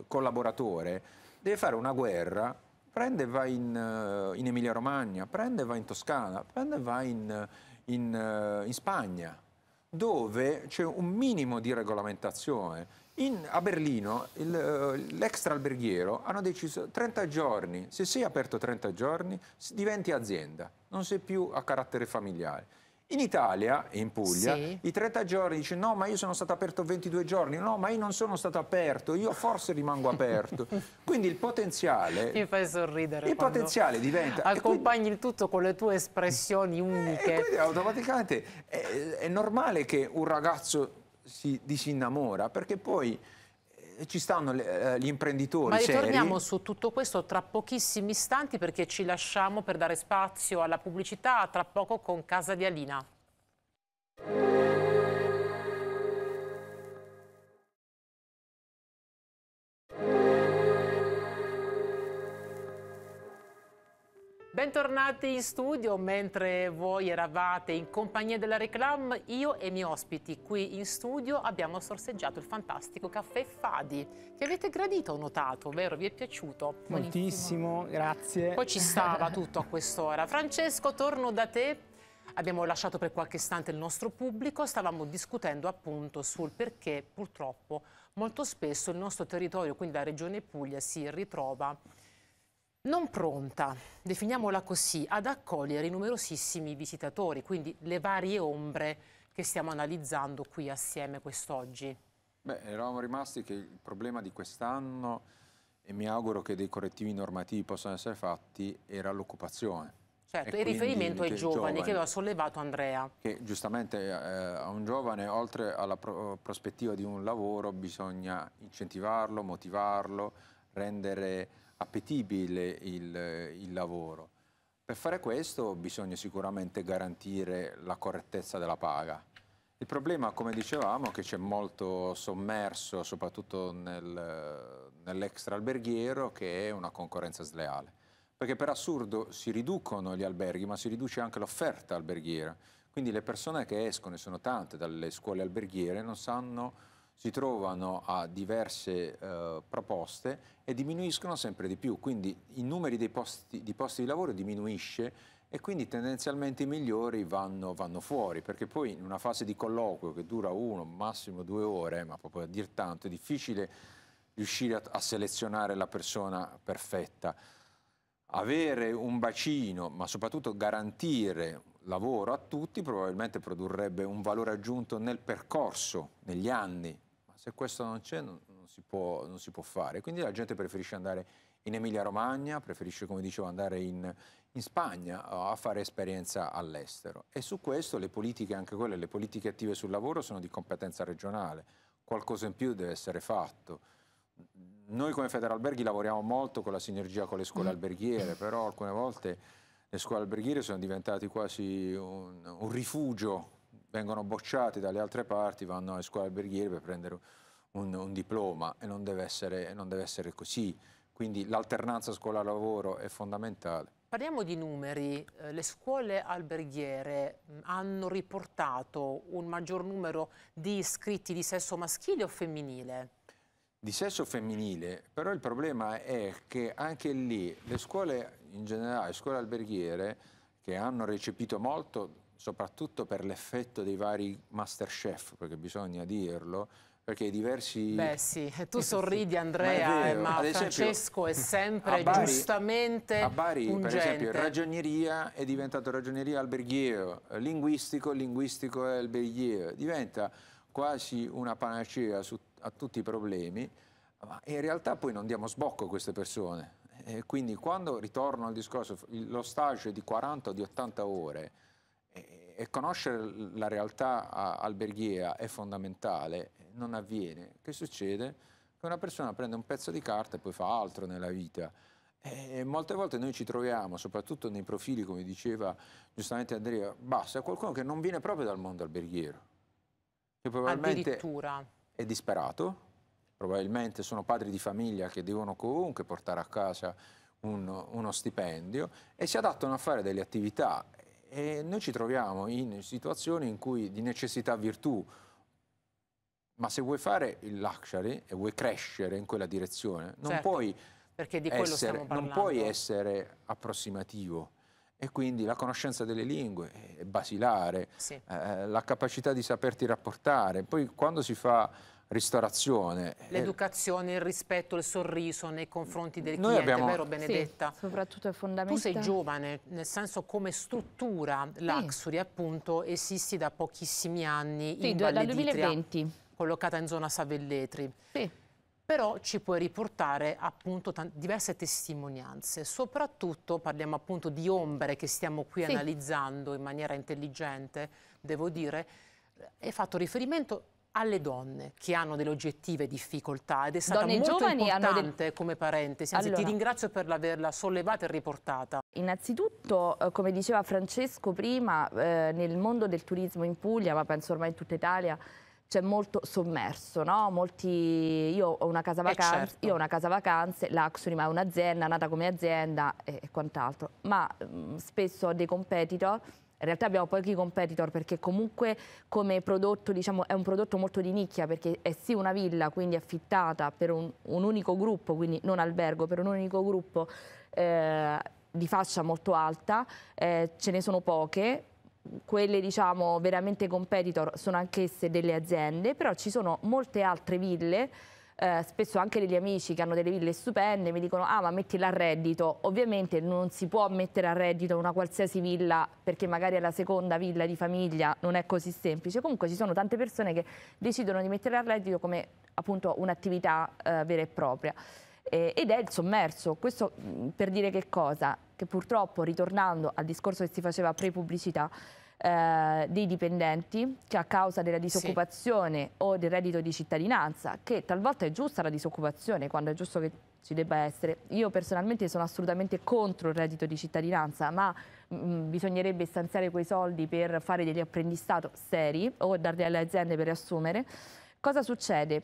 eh, collaboratore deve fare una guerra prende e va in, eh, in Emilia-Romagna, prende e va in Toscana, prende e va in, eh, in, eh, in Spagna, dove c'è un minimo di regolamentazione. a Berlino l'extra alberghiero hanno deciso 30 giorni, se sei aperto 30 giorni diventi azienda, non sei più a carattere familiare. In Italia, in Puglia, sì. i 30 giorni dice no ma io sono stato aperto 22 giorni, no ma io non sono stato aperto, io forse rimango aperto. quindi il potenziale... Mi fai sorridere. Il potenziale diventa... Accompagni quindi, il tutto con le tue espressioni eh, uniche. E quindi automaticamente è, è normale che un ragazzo si disinnamora perché poi ci stanno le, eh, gli imprenditori Ma ritorniamo seri. su tutto questo tra pochissimi istanti perché ci lasciamo per dare spazio alla pubblicità tra poco con Casa di Alina. Bentornati in studio, mentre voi eravate in compagnia della reclam, io e i miei ospiti qui in studio abbiamo sorseggiato il fantastico caffè Fadi, che avete gradito, ho notato, vero? Vi è piaciuto? Moltissimo, Buonissimo. grazie. Poi ci stava tutto a quest'ora. Francesco, torno da te. Abbiamo lasciato per qualche istante il nostro pubblico, stavamo discutendo appunto sul perché purtroppo molto spesso il nostro territorio, quindi la regione Puglia, si ritrova non pronta, definiamola così, ad accogliere i numerosissimi visitatori, quindi le varie ombre che stiamo analizzando qui assieme quest'oggi? Beh, eravamo rimasti che il problema di quest'anno, e mi auguro che dei correttivi normativi possano essere fatti, era l'occupazione. Certo, e il riferimento ai giovani, che aveva sollevato Andrea. Che giustamente eh, a un giovane, oltre alla pro prospettiva di un lavoro, bisogna incentivarlo, motivarlo, rendere appetibile il, il lavoro. Per fare questo bisogna sicuramente garantire la correttezza della paga. Il problema, come dicevamo, è che c'è molto sommerso, soprattutto nel, nell'extraalberghiero, che è una concorrenza sleale. Perché per assurdo si riducono gli alberghi, ma si riduce anche l'offerta alberghiera. Quindi le persone che escono, e sono tante, dalle scuole alberghiere non sanno si trovano a diverse eh, proposte e diminuiscono sempre di più, quindi i numeri dei posti, di posti di lavoro diminuisce e quindi tendenzialmente i migliori vanno, vanno, fuori, perché poi in una fase di colloquio che dura uno, massimo due ore, ma proprio a dir tanto, è difficile riuscire a, a selezionare la persona perfetta. Avere un bacino, ma soprattutto garantire lavoro a tutti, probabilmente produrrebbe un valore aggiunto nel percorso, negli anni, se questo non c'è non, non, si può, non si può fare. Quindi la gente preferisce andare in Emilia-Romagna, preferisce, come dicevo, andare in, in Spagna a fare esperienza all'estero. E su questo le politiche, anche quelle, le politiche attive sul lavoro sono di competenza regionale. Qualcosa in più deve essere fatto. Noi come Federalberghi lavoriamo molto con la sinergia con le scuole mm. alberghiere, però alcune volte le scuole alberghiere sono diventate quasi un, un rifugio vengono bocciati dalle altre parti, vanno alle scuole alberghiere per prendere un, un diploma e non deve essere, non deve essere così. Quindi l'alternanza scuola-lavoro è fondamentale. Parliamo di numeri. Eh, le scuole alberghiere mm, hanno riportato un maggior numero di iscritti di sesso maschile o femminile? Di sesso femminile, però il problema è che anche lì le scuole in generale, le scuole alberghiere, che hanno recepito molto soprattutto per l'effetto dei vari masterchef, perché bisogna dirlo, perché i diversi... Beh sì, tu sorridi Andrea, ma, vero, eh, ma esempio, Francesco è sempre Bari, giustamente A Bari, ungente. per esempio, ragioneria è diventato ragioneria alberghiero, linguistico, linguistico è alberghiero, diventa quasi una panacea su, a tutti i problemi, ma in realtà poi non diamo sbocco a queste persone. E quindi quando ritorno al discorso, lo stage è di 40 o di 80 ore, e conoscere la realtà alberghiera è fondamentale, non avviene. Che succede? Che una persona prende un pezzo di carta e poi fa altro nella vita. E molte volte noi ci troviamo, soprattutto nei profili, come diceva giustamente Andrea, basta, qualcuno che non viene proprio dal mondo alberghiero, che probabilmente è disperato, probabilmente sono padri di famiglia che devono comunque portare a casa un, uno stipendio e si adattano a fare delle attività e noi ci troviamo in situazioni in cui di necessità virtù, ma se vuoi fare il luxury e vuoi crescere in quella direzione, non, certo, puoi, essere, non puoi essere approssimativo e quindi la conoscenza delle lingue è basilare, sì. eh, la capacità di saperti rapportare. Poi quando si fa ristorazione. Eh, L'educazione, il rispetto, il sorriso nei confronti del Noi cliente, abbiamo... vero Benedetta? Sì, soprattutto è fondamentale. Tu sei giovane, nel senso come struttura Luxury sì. appunto esisti da pochissimi anni sì, in Valle dal 2020. collocata in zona Savelletri. Sì. Però ci puoi riportare appunto diverse testimonianze, soprattutto parliamo appunto di ombre che stiamo qui sì. analizzando in maniera intelligente, devo dire, hai fatto riferimento alle donne che hanno delle oggettive difficoltà ed è stata donne molto importante del... come parentesi, anzi allora. ti ringrazio per averla sollevata e riportata. Innanzitutto, eh, come diceva Francesco prima, eh, nel mondo del turismo in Puglia, ma penso ormai in tutta Italia, c'è molto sommerso, no? Molti... Io ho una casa vacanze, eh certo. io ho una casa vacanze, l'Axuri è un'azienda, nata come azienda e, eh, e quant'altro, ma mh, mm, spesso ho dei competitor in realtà abbiamo pochi competitor perché comunque come prodotto diciamo, è un prodotto molto di nicchia perché è sì una villa quindi affittata per un, un unico gruppo, quindi non albergo, per un unico gruppo eh, di fascia molto alta, eh, ce ne sono poche, quelle diciamo veramente competitor sono anch'esse delle aziende, però ci sono molte altre ville eh, spesso anche degli amici che hanno delle ville stupende mi dicono ah ma mettila a reddito, ovviamente non si può mettere a reddito una qualsiasi villa perché magari è la seconda villa di famiglia, non è così semplice, comunque ci sono tante persone che decidono di mettere a reddito come appunto un'attività eh, vera e propria ed è il sommerso. Questo per dire che cosa? Che purtroppo, ritornando al discorso che si faceva pre-pubblicità, eh, dei dipendenti che cioè a causa della disoccupazione sì. o del reddito di cittadinanza, che talvolta è giusta la disoccupazione quando è giusto che ci debba essere. Io personalmente sono assolutamente contro il reddito di cittadinanza, ma mh, mm, bisognerebbe stanziare quei soldi per fare degli apprendistato seri o darli alle aziende per riassumere. Cosa succede?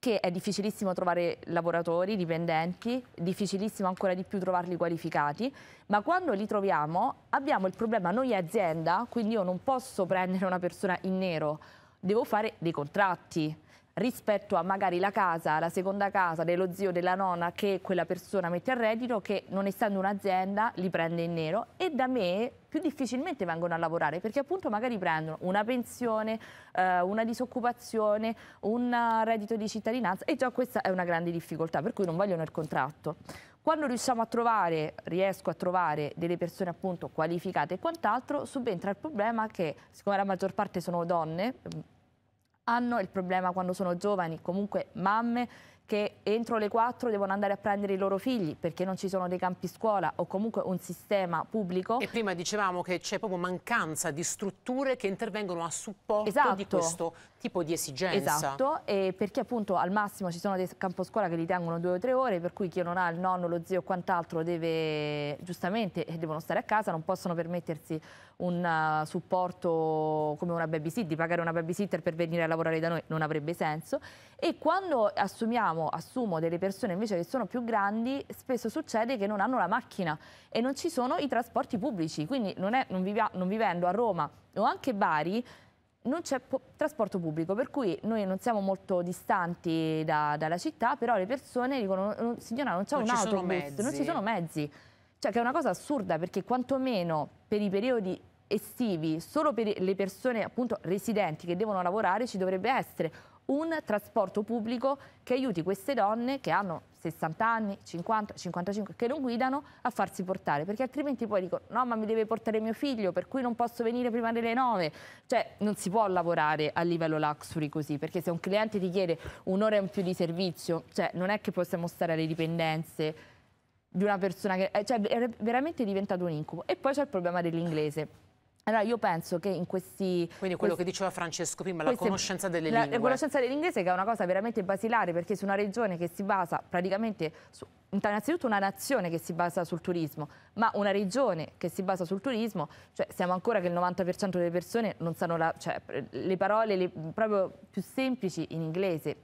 che è difficilissimo trovare lavoratori, dipendenti, difficilissimo ancora di più trovarli qualificati, ma quando li troviamo abbiamo il problema noi azienda, quindi io non posso prendere una persona in nero, devo fare dei contratti rispetto a magari la casa, la seconda casa dello zio, della nonna che quella persona mette a reddito che non essendo un'azienda li prende in nero e da me più difficilmente vengono a lavorare perché appunto magari prendono una pensione, eh, una disoccupazione, un reddito di cittadinanza e già questa è una grande difficoltà per cui non vogliono il contratto. Quando riusciamo a trovare, riesco a trovare delle persone appunto qualificate e quant'altro, subentra il problema che siccome la maggior parte sono donne, hanno il problema quando sono giovani, comunque mamme che entro le 4 devono andare a prendere i loro figli perché non ci sono dei campi scuola o comunque un sistema pubblico. E prima dicevamo che c'è proprio mancanza di strutture che intervengono a supporto esatto. di questo tipo di esigenza. Esatto, e perché appunto al massimo ci sono dei campo scuola che li tengono due o tre ore, per cui chi non ha il nonno, lo zio o quant'altro deve giustamente devono stare a casa, non possono permettersi un eh, supporto come una babysitter, di pagare una babysitter per venire a lavorare da noi non avrebbe senso e quando assumiamo, assumo delle persone invece che sono più grandi, spesso succede che non hanno la macchina e non ci sono i trasporti pubblici, quindi non, è, non, vivia, non vivendo a Roma o anche Bari non c'è trasporto pubblico, per cui noi non siamo molto distanti da, dalla città, però le persone dicono, signora non c'è un autobus, non ci sono mezzi. Cioè che è una cosa assurda perché quantomeno per i periodi estivi solo per le persone appunto residenti che devono lavorare ci dovrebbe essere un trasporto pubblico che aiuti queste donne che hanno 60 anni, 50, 55, che non guidano a farsi portare, perché altrimenti poi dico no ma mi deve portare mio figlio, per cui non posso venire prima delle 9, cioè non si può lavorare a livello luxury così, perché se un cliente ti chiede un'ora in più di servizio, cioè non è che possiamo stare alle dipendenze di una persona che eh, cioè, è veramente diventato un incubo. E poi c'è il problema dell'inglese allora io penso che in questi... Quindi quello questi, che diceva Francesco prima, queste, la conoscenza delle la, lingue. La conoscenza dell'inglese che è una cosa veramente basilare perché su una regione che si basa praticamente su... Innanzitutto una nazione che si basa sul turismo, ma una regione che si basa sul turismo, cioè siamo ancora che il 90% delle persone non sanno la, cioè, le parole le, proprio più semplici in inglese.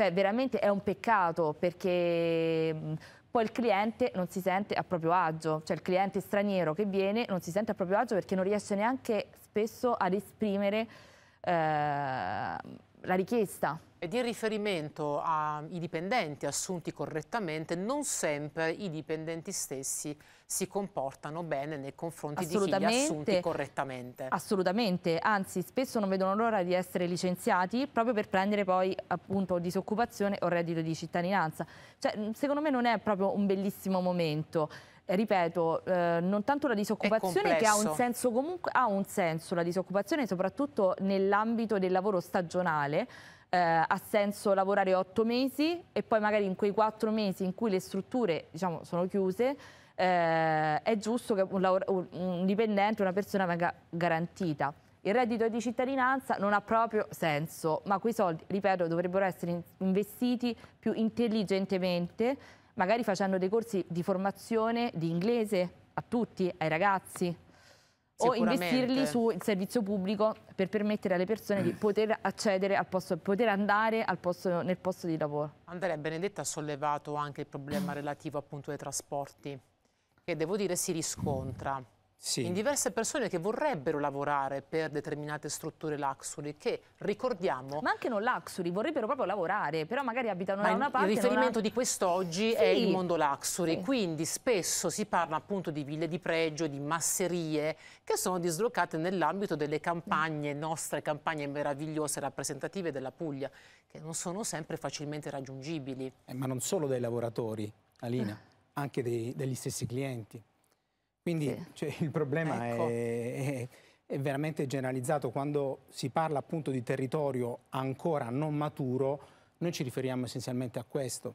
Cioè veramente è un peccato perché mm, poi il cliente non si sente a proprio agio, cioè il cliente straniero che viene non si sente a proprio agio perché non riesce neanche spesso ad esprimere eh, la richiesta. Ed in riferimento ai dipendenti assunti correttamente, non sempre i dipendenti stessi si comportano bene nei confronti di chi li assunti correttamente. Assolutamente, anzi spesso non vedono l'ora di essere licenziati proprio per prendere poi appunto disoccupazione o reddito di cittadinanza. Cioè, secondo me non è proprio un bellissimo momento ripeto, eh, non tanto la disoccupazione che ha un senso comunque, ha un senso la disoccupazione soprattutto nell'ambito del lavoro stagionale, eh, ha senso lavorare otto mesi e poi magari in quei quattro mesi in cui le strutture diciamo, sono chiuse eh, è giusto che un, un dipendente, una persona venga garantita. Il reddito di cittadinanza non ha proprio senso, ma quei soldi, ripeto, dovrebbero essere investiti più intelligentemente magari facendo dei corsi di formazione di inglese a tutti, ai ragazzi, o investirli sul servizio pubblico per permettere alle persone di poter accedere al posto, poter andare posto, nel posto di lavoro. Andrea Benedetta ha sollevato anche il problema relativo appunto ai trasporti, che devo dire si riscontra sì. in diverse persone che vorrebbero lavorare per determinate strutture Luxury che ricordiamo ma anche non Luxury, vorrebbero proprio lavorare però magari abitano ma da una parte il riferimento ha... di quest'oggi sì. è il mondo Luxury sì. quindi spesso si parla appunto di ville di pregio, di masserie che sono dislocate nell'ambito delle campagne, nostre campagne meravigliose rappresentative della Puglia che non sono sempre facilmente raggiungibili eh, ma non solo dai lavoratori Alina, eh. anche dei, degli stessi clienti quindi sì. cioè, il problema ecco. è, è, è veramente generalizzato. Quando si parla appunto di territorio ancora non maturo, noi ci riferiamo essenzialmente a questo.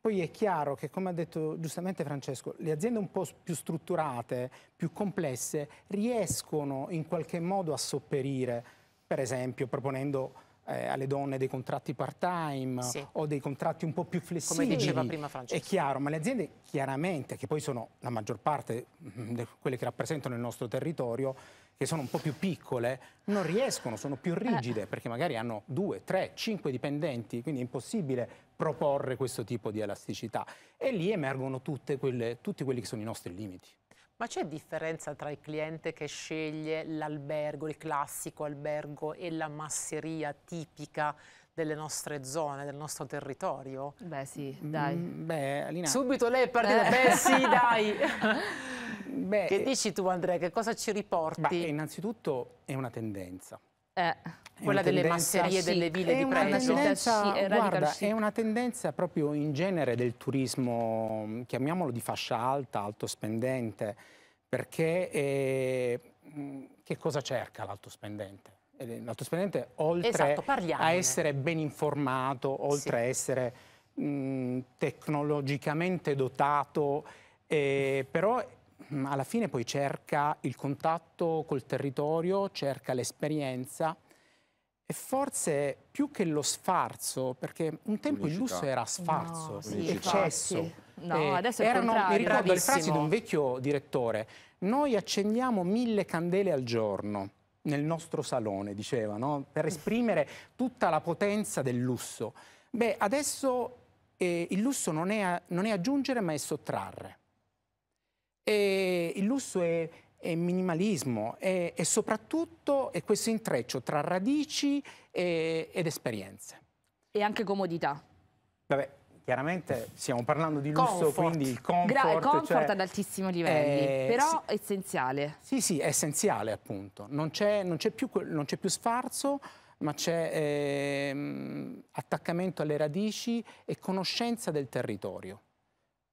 Poi è chiaro che, come ha detto giustamente Francesco, le aziende un po' più strutturate, più complesse, riescono in qualche modo a sopperire, per esempio proponendo eh, alle donne dei contratti part-time sì. o dei contratti un po' più flessibili. Come diceva prima Francesco. È chiaro, ma le aziende chiaramente, che poi sono la maggior parte mm, di quelle che rappresentano il nostro territorio, che sono un po' più piccole, non riescono, sono più eh. rigide, eh. perché magari hanno due, tre, cinque dipendenti, quindi è impossibile proporre questo tipo di elasticità. E lì emergono quelle, tutti quelli che sono i nostri limiti. Ma c'è differenza tra il cliente che sceglie l'albergo, il classico albergo e la masseria tipica delle nostre zone, del nostro territorio? Beh sì, dai. Mm, beh, Alina... Subito lei è partita, eh. beh sì, dai. beh, che eh, dici tu Andrea, che cosa ci riporti? Beh, innanzitutto è una tendenza. Eh, quella delle masserie, sì, delle ville di pregio. È, eh, guarda, è una tendenza proprio in genere del turismo, chiamiamolo di fascia alta, alto spendente, perché eh, mm, che cosa cerca l'alto spendente? Eh, l'alto spendente, oltre esatto, a essere ben informato, oltre sì. a essere mh, mm, tecnologicamente dotato, eh, però Mm, alla fine poi cerca il contatto col territorio, cerca l'esperienza e forse più che lo sfarzo, perché un tempo Unicità. il lusso era sfarzo, no, sì, eccesso. No, eh, adesso erano, mi ricordo le frasi di un vecchio direttore, noi accendiamo mille candele al giorno nel nostro salone, diceva, no? per esprimere tutta la potenza del lusso. Beh, adesso eh, il lusso non è, non è aggiungere ma è sottrarre. E il lusso è, è minimalismo e soprattutto è questo intreccio tra radici e, ed esperienze. E anche comodità. Vabbè, chiaramente stiamo parlando di lusso, comfort. quindi il comfort... Il cioè comfort cioè, ad altissimi livelli, eh, però sì, essenziale. Sì, sì, è essenziale appunto. Non c'è, più, più, sfarzo, ma c'è eh, attaccamento alle radici e conoscenza del territorio.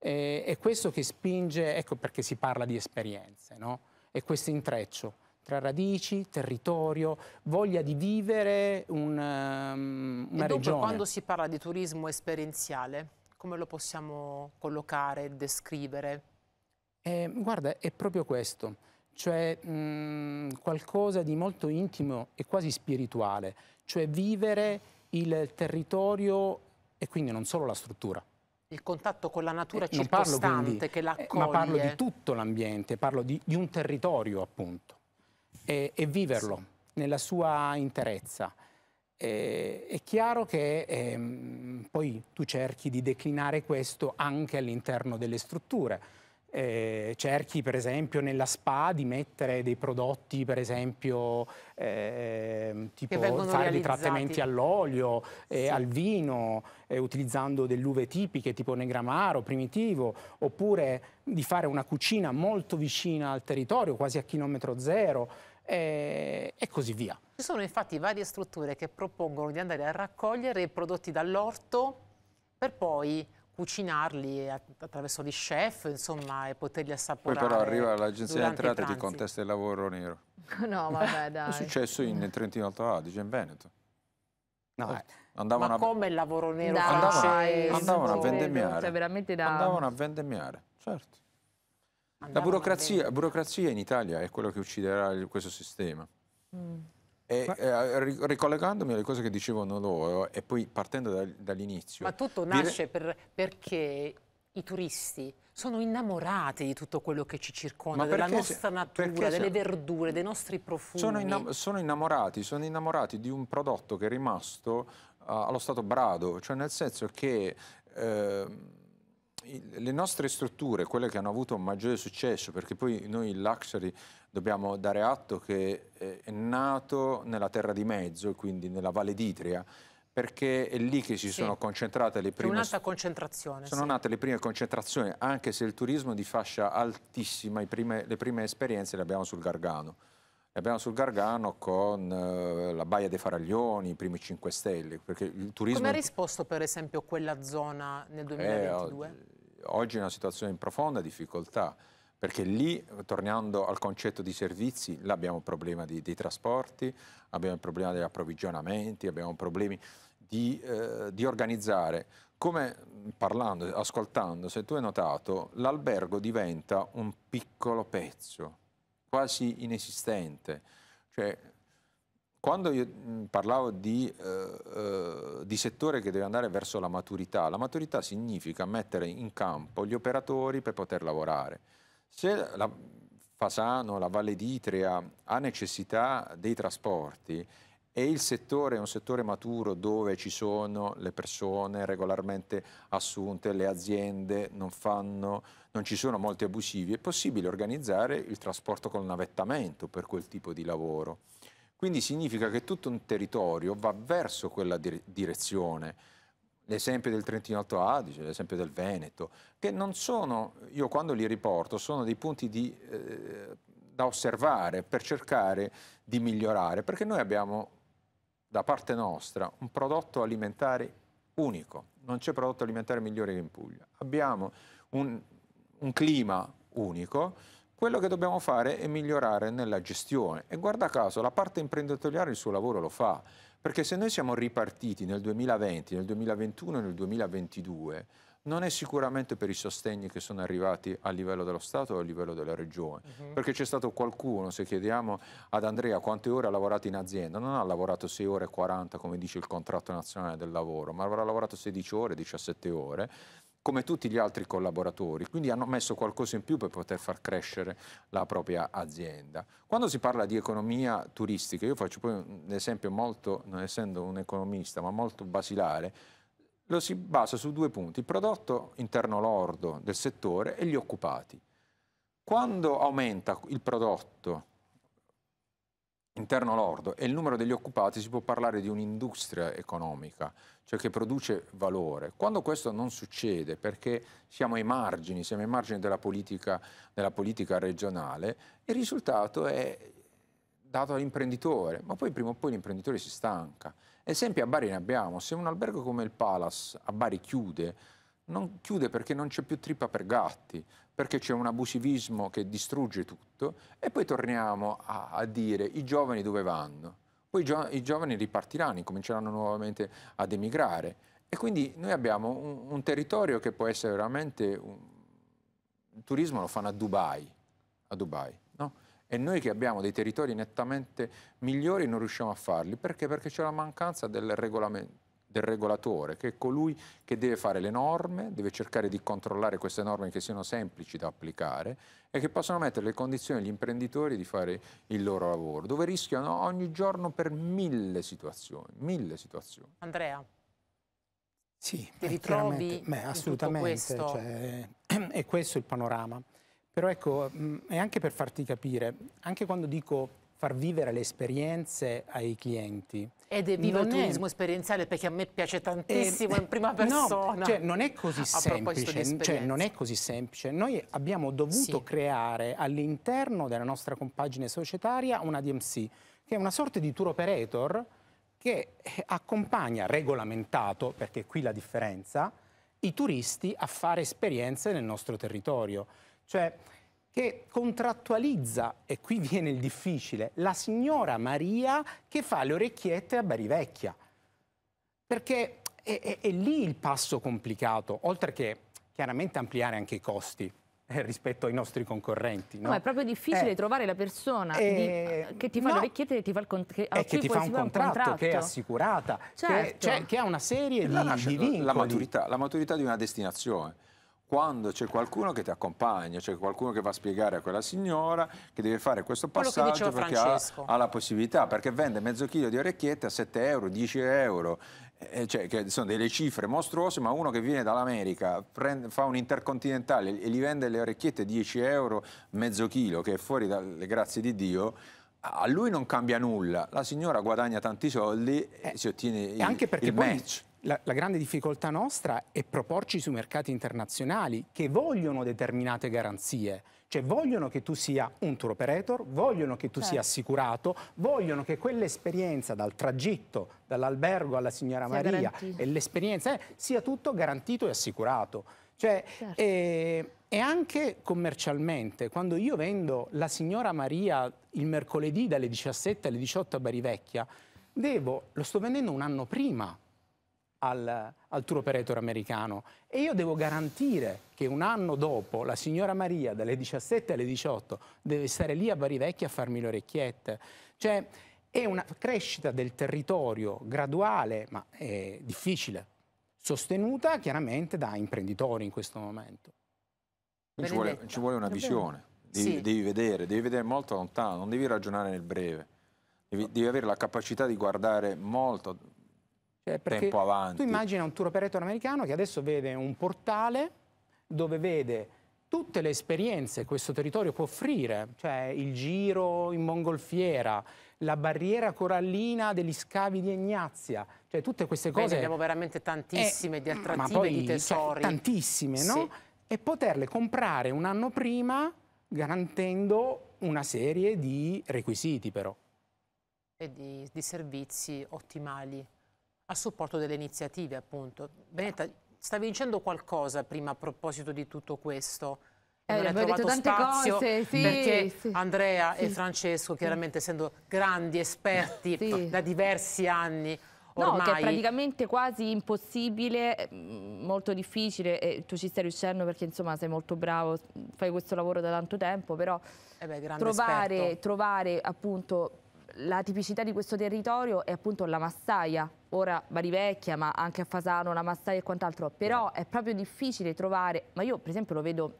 E, è questo che spinge, ecco perché si parla di esperienze, no? È questo intreccio tra radici, territorio, voglia di vivere un, um, una e dopo, regione. quando si parla di turismo esperienziale, come lo possiamo collocare, descrivere? Eh, guarda, è proprio questo, cioè mh, qualcosa di molto intimo e quasi spirituale, cioè vivere il territorio e quindi non solo la struttura, il contatto con la natura eh, circostante quindi, che l'accoglie. Eh, ma parlo di tutto l'ambiente, parlo di, di, un territorio appunto e, e viverlo sì. nella sua interezza. E, eh, è chiaro che ehm, poi tu cerchi di declinare questo anche all'interno delle strutture eh, cerchi per esempio nella spa di mettere dei prodotti per esempio eh, tipo fare realizzati. dei trattamenti all'olio, eh, sì. al vino, eh, utilizzando delle uve tipiche tipo negramaro, primitivo, oppure di fare una cucina molto vicina al territorio, quasi a chilometro zero eh, e così via. Ci sono infatti varie strutture che propongono di andare a raccogliere i prodotti dall'orto per poi cucinarli attraverso gli chef, insomma, e poterli assaporare. Poi però arriva l'agenzia di entrata e ti contesta il lavoro nero. No, vabbè, dai. È successo in Trentino Alto Adige, in Veneto. No, oh, eh. Ma a... come il lavoro nero dai, andavano, andavano a vendemmiare. Cioè, veramente da... Andavano a vendemmiare, certo. Andavano la burocrazia, burocrazia, in Italia è quello che ucciderà il, questo sistema. Mm. E, eh, ricollegandomi alle cose che dicevano loro e poi partendo da, dall'inizio. Ma tutto nasce dire... per, perché i turisti sono innamorati di tutto quello che ci circonda, della nostra natura, delle verdure, dei nostri profumi. Sono, innam sono, innamorati, sono innamorati di un prodotto che è rimasto uh, allo stato brado, cioè nel senso che... Uh, le nostre strutture, quelle che hanno avuto maggiore successo, perché poi noi il luxury dobbiamo dare atto che eh, è nato nella Terra di Mezzo, quindi nella Valle d'Itria, perché è lì che si sono concentrate le prime... Sono sì. nate le prime concentrazioni, anche se il turismo di fascia altissima, prime, le prime esperienze le abbiamo sul Gargano. Le abbiamo sul Gargano con eh, la Baia dei Faraglioni, i primi 5 Stelle, perché il turismo... Come ha risposto per esempio quella zona nel 2022? Eh, oggi è una situazione in profonda difficoltà perché lì, tornando al concetto di servizi, là abbiamo un problema di, dei trasporti, abbiamo il problema degli approvvigionamenti, abbiamo problemi di, eh, di organizzare. Come parlando, ascoltando, se tu hai notato, l'albergo diventa un piccolo pezzo, quasi inesistente. Cioè, quando io mm, parlavo di, eh, eh, di, settore che deve andare verso la maturità, la maturità significa mettere in campo gli operatori per poter lavorare. Se la Fasano, la Valle d'Itria ha necessità dei trasporti e il settore è un settore maturo dove ci sono le persone regolarmente assunte, le aziende non fanno, non ci sono molti abusivi, è possibile organizzare il trasporto col navettamento per quel tipo di lavoro. Quindi significa che tutto un territorio va verso quella direzione l'esempio del Trentino Alto Adige, l'esempio del Veneto, che non sono, io quando li riporto, sono dei punti di, eh, da osservare per cercare di migliorare, perché noi abbiamo da parte nostra un prodotto alimentare unico, non c'è prodotto alimentare migliore che in Puglia. Abbiamo un, un clima unico, quello che dobbiamo fare è migliorare nella gestione e guarda caso la parte imprenditoriale il suo lavoro lo fa. Perché se noi siamo ripartiti nel 2020, nel 2021 e nel 2022, non è sicuramente per i sostegni che sono arrivati a livello dello Stato o a livello della Regione, uh mhm. -huh. perché c'è stato qualcuno, se chiediamo ad Andrea quante ore ha lavorato in azienda, non ha lavorato 6 ore e 40 come dice il contratto nazionale del lavoro, ma avrà lavorato 16 ore, 17 ore come tutti gli altri collaboratori, quindi hanno messo qualcosa in più per poter far crescere la propria azienda. Quando si parla di economia turistica, io faccio poi un esempio molto, non essendo un economista, ma molto basilare, lo si basa su due punti, il prodotto interno lordo del settore e gli occupati. Quando aumenta il prodotto interno lordo e il numero degli occupati si può parlare di un'industria economica, cioè che produce valore. Quando questo non succede, perché siamo ai margini, siamo ai margini della politica, della politica regionale, il risultato è dato all'imprenditore, ma poi prima o poi l'imprenditore si stanca. Esempi a Bari ne abbiamo, se un albergo come il Palace a Bari chiude, non chiude perché non c'è più trippa per gatti, perché c'è un abusivismo che distrugge tutto e poi torniamo a, a dire i giovani dove vanno. Poi gio i giovani ripartiranno, cominceranno nuovamente ad emigrare e quindi noi abbiamo un, un territorio che può essere veramente... Un... Il turismo lo fanno a Dubai, a Dubai no? e noi che abbiamo dei territori nettamente migliori non riusciamo a farli perché? Perché c'è la mancanza del regolamento del regolatore, che è colui che deve fare le norme, deve cercare di controllare queste norme che siano semplici da applicare e che possano mettere le condizioni agli imprenditori di fare il loro lavoro, dove rischiano ogni giorno per mille situazioni. Mille situazioni. Andrea. Sì, ti ritrovi beh, assolutamente, questo? Cioè, è questo il panorama. Però ecco, mm, è anche per farti capire, anche quando dico far vivere le esperienze ai clienti. Ed è vivo non il turismo è... esperienziale perché a me piace ehm, tantissimo eh, in prima persona. No, cioè, non è così semplice. Cioè, non è così semplice. Noi abbiamo dovuto sì. creare all'interno della nostra compagine societaria una DMC, che è una sorta di tour operator che eh, accompagna, regolamentato, perché è qui la differenza, i turisti a fare esperienze nel nostro territorio. Cioè, che contrattualizza, e qui viene il difficile, la signora Maria che fa le orecchiette a Barivecchia. Perché è, è, è lì il passo complicato, oltre che chiaramente ampliare anche i costi eh, rispetto ai nostri concorrenti. No, no è proprio difficile eh, trovare la persona eh, di, che ti fa no, le orecchiette e ti fa, il contratto. che, eh, che ti fa un, contratto, un, contratto, che è assicurata, cioè, certo. che, cioè, che, ha una serie di, la, di, di la, maturità, la maturità di una destinazione quando c'è qualcuno che ti accompagna, c'è qualcuno che va a spiegare a quella signora che deve fare questo passaggio perché ha, ha, la possibilità, perché vende mezzo chilo di orecchiette a 7 euro, 10 euro, eh, cioè, che sono delle cifre mostruose, ma uno che viene dall'America, fa un intercontinentale e gli vende le orecchiette 10 euro, mezzo chilo, che è fuori dalle grazie di Dio, a lui non cambia nulla, la signora guadagna tanti soldi e eh, si ottiene il, anche perché il match la, la, grande difficoltà nostra è proporci sui mercati internazionali che vogliono determinate garanzie, cioè vogliono che tu sia un tour operator, vogliono che tu certo. sia assicurato, vogliono che quell'esperienza dal tragitto, dall'albergo alla signora sia Maria garantito. e l'esperienza eh, sia tutto garantito e assicurato. Cioè, certo. eh, e anche commercialmente, quando io vendo la signora Maria il mercoledì dalle 17 alle 18 a Barivecchia, devo, lo sto vendendo un anno prima al, al tour operator americano e io devo garantire che un anno dopo la signora Maria dalle 17 alle 18 deve stare lì a Bari Vecchia a farmi le orecchiette. Cioè è una crescita del territorio graduale ma è difficile, sostenuta chiaramente da imprenditori in questo momento. Ci vuole, ci vuole, una visione, devi, sì. devi, vedere, devi vedere molto lontano, non devi ragionare nel breve, devi, devi avere la capacità di guardare molto cioè, Tempo avanti. Tu immagina un tour operator americano che adesso vede un portale dove vede tutte le esperienze che questo territorio può offrire, cioè il giro in mongolfiera, la barriera corallina degli scavi di Ignazia, cioè tutte queste cose. Beh, abbiamo veramente tantissime eh, di attrattive, poi, di cioè, tesori. Cioè, tantissime, no? Sì. E poterle comprare un anno prima garantendo una serie di requisiti però. E di, di servizi ottimali a supporto delle iniziative, appunto. Benetta, stavi dicendo qualcosa prima a proposito di tutto questo? Eh, ha trovato tante spazio cose, sì, perché sì, Andrea sì, e Francesco, chiaramente essendo grandi esperti da diversi anni, No, ormai... che è praticamente quasi impossibile, mm, molto difficile, e tu ci stai riuscendo perché insomma sei molto bravo, fai questo lavoro da tanto tempo, però eh beh, trovare, trovare, appunto la tipicità di questo territorio è appunto la massaia, ora Barivecchia ma anche a Fasano, la massaia e quant'altro, però è proprio difficile trovare, ma io per esempio lo vedo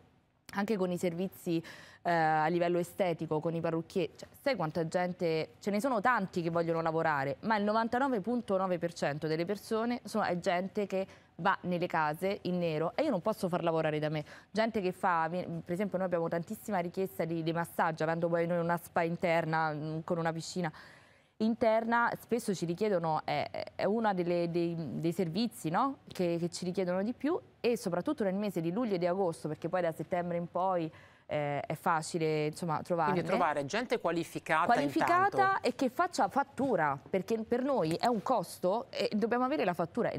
anche con i servizi eh, a livello estetico, con i parrucchieri, cioè, sai quanta gente, ce ne sono tanti che vogliono lavorare, ma il 99.9% delle persone sono, è gente che va nelle case in nero e io non posso far lavorare da me. Gente che fa, per esempio noi abbiamo tantissima richiesta di, di massaggio, avendo poi noi una spa interna mm, con una piscina interna spesso ci richiedono, è, è uno dei, dei, servizi no? che, che, ci richiedono di più e soprattutto nel mese di luglio e di agosto, perché poi da settembre in poi eh, è facile insomma, trovarne. Quindi trovare gente qualificata. Qualificata intanto. e che faccia fattura, perché per noi è un costo e dobbiamo avere la fattura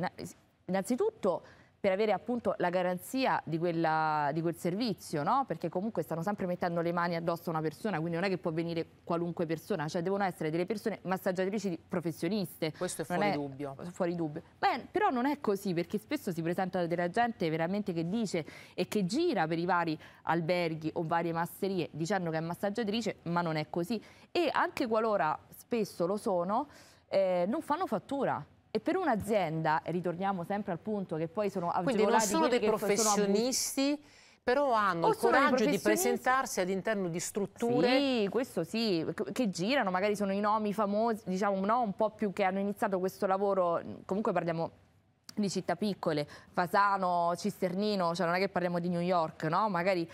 innanzitutto per avere appunto la garanzia di, quella, di quel servizio, no? perché comunque stanno sempre mettendo le mani addosso a una persona, quindi non è che può venire qualunque persona, cioè devono essere delle persone massaggiatrici professioniste. Questo è fuori è, dubbio. Fuori dubbio. Beh, però non è così, perché spesso si presenta della gente veramente che dice e che gira per i vari alberghi o varie masserie dicendo che è massaggiatrice, ma non è così. E anche qualora spesso lo sono, eh, non fanno fattura e per un'azienda, e ritorniamo sempre al punto che poi sono Quindi non sono dei professionisti, però hanno o il coraggio di presentarsi all'interno di strutture. Sì, questo sì, che girano, magari sono i nomi famosi, diciamo no, un po' più che hanno iniziato questo lavoro, comunque parliamo di città piccole, Fasano, Cisternino, cioè non è che parliamo di New York, no? Magari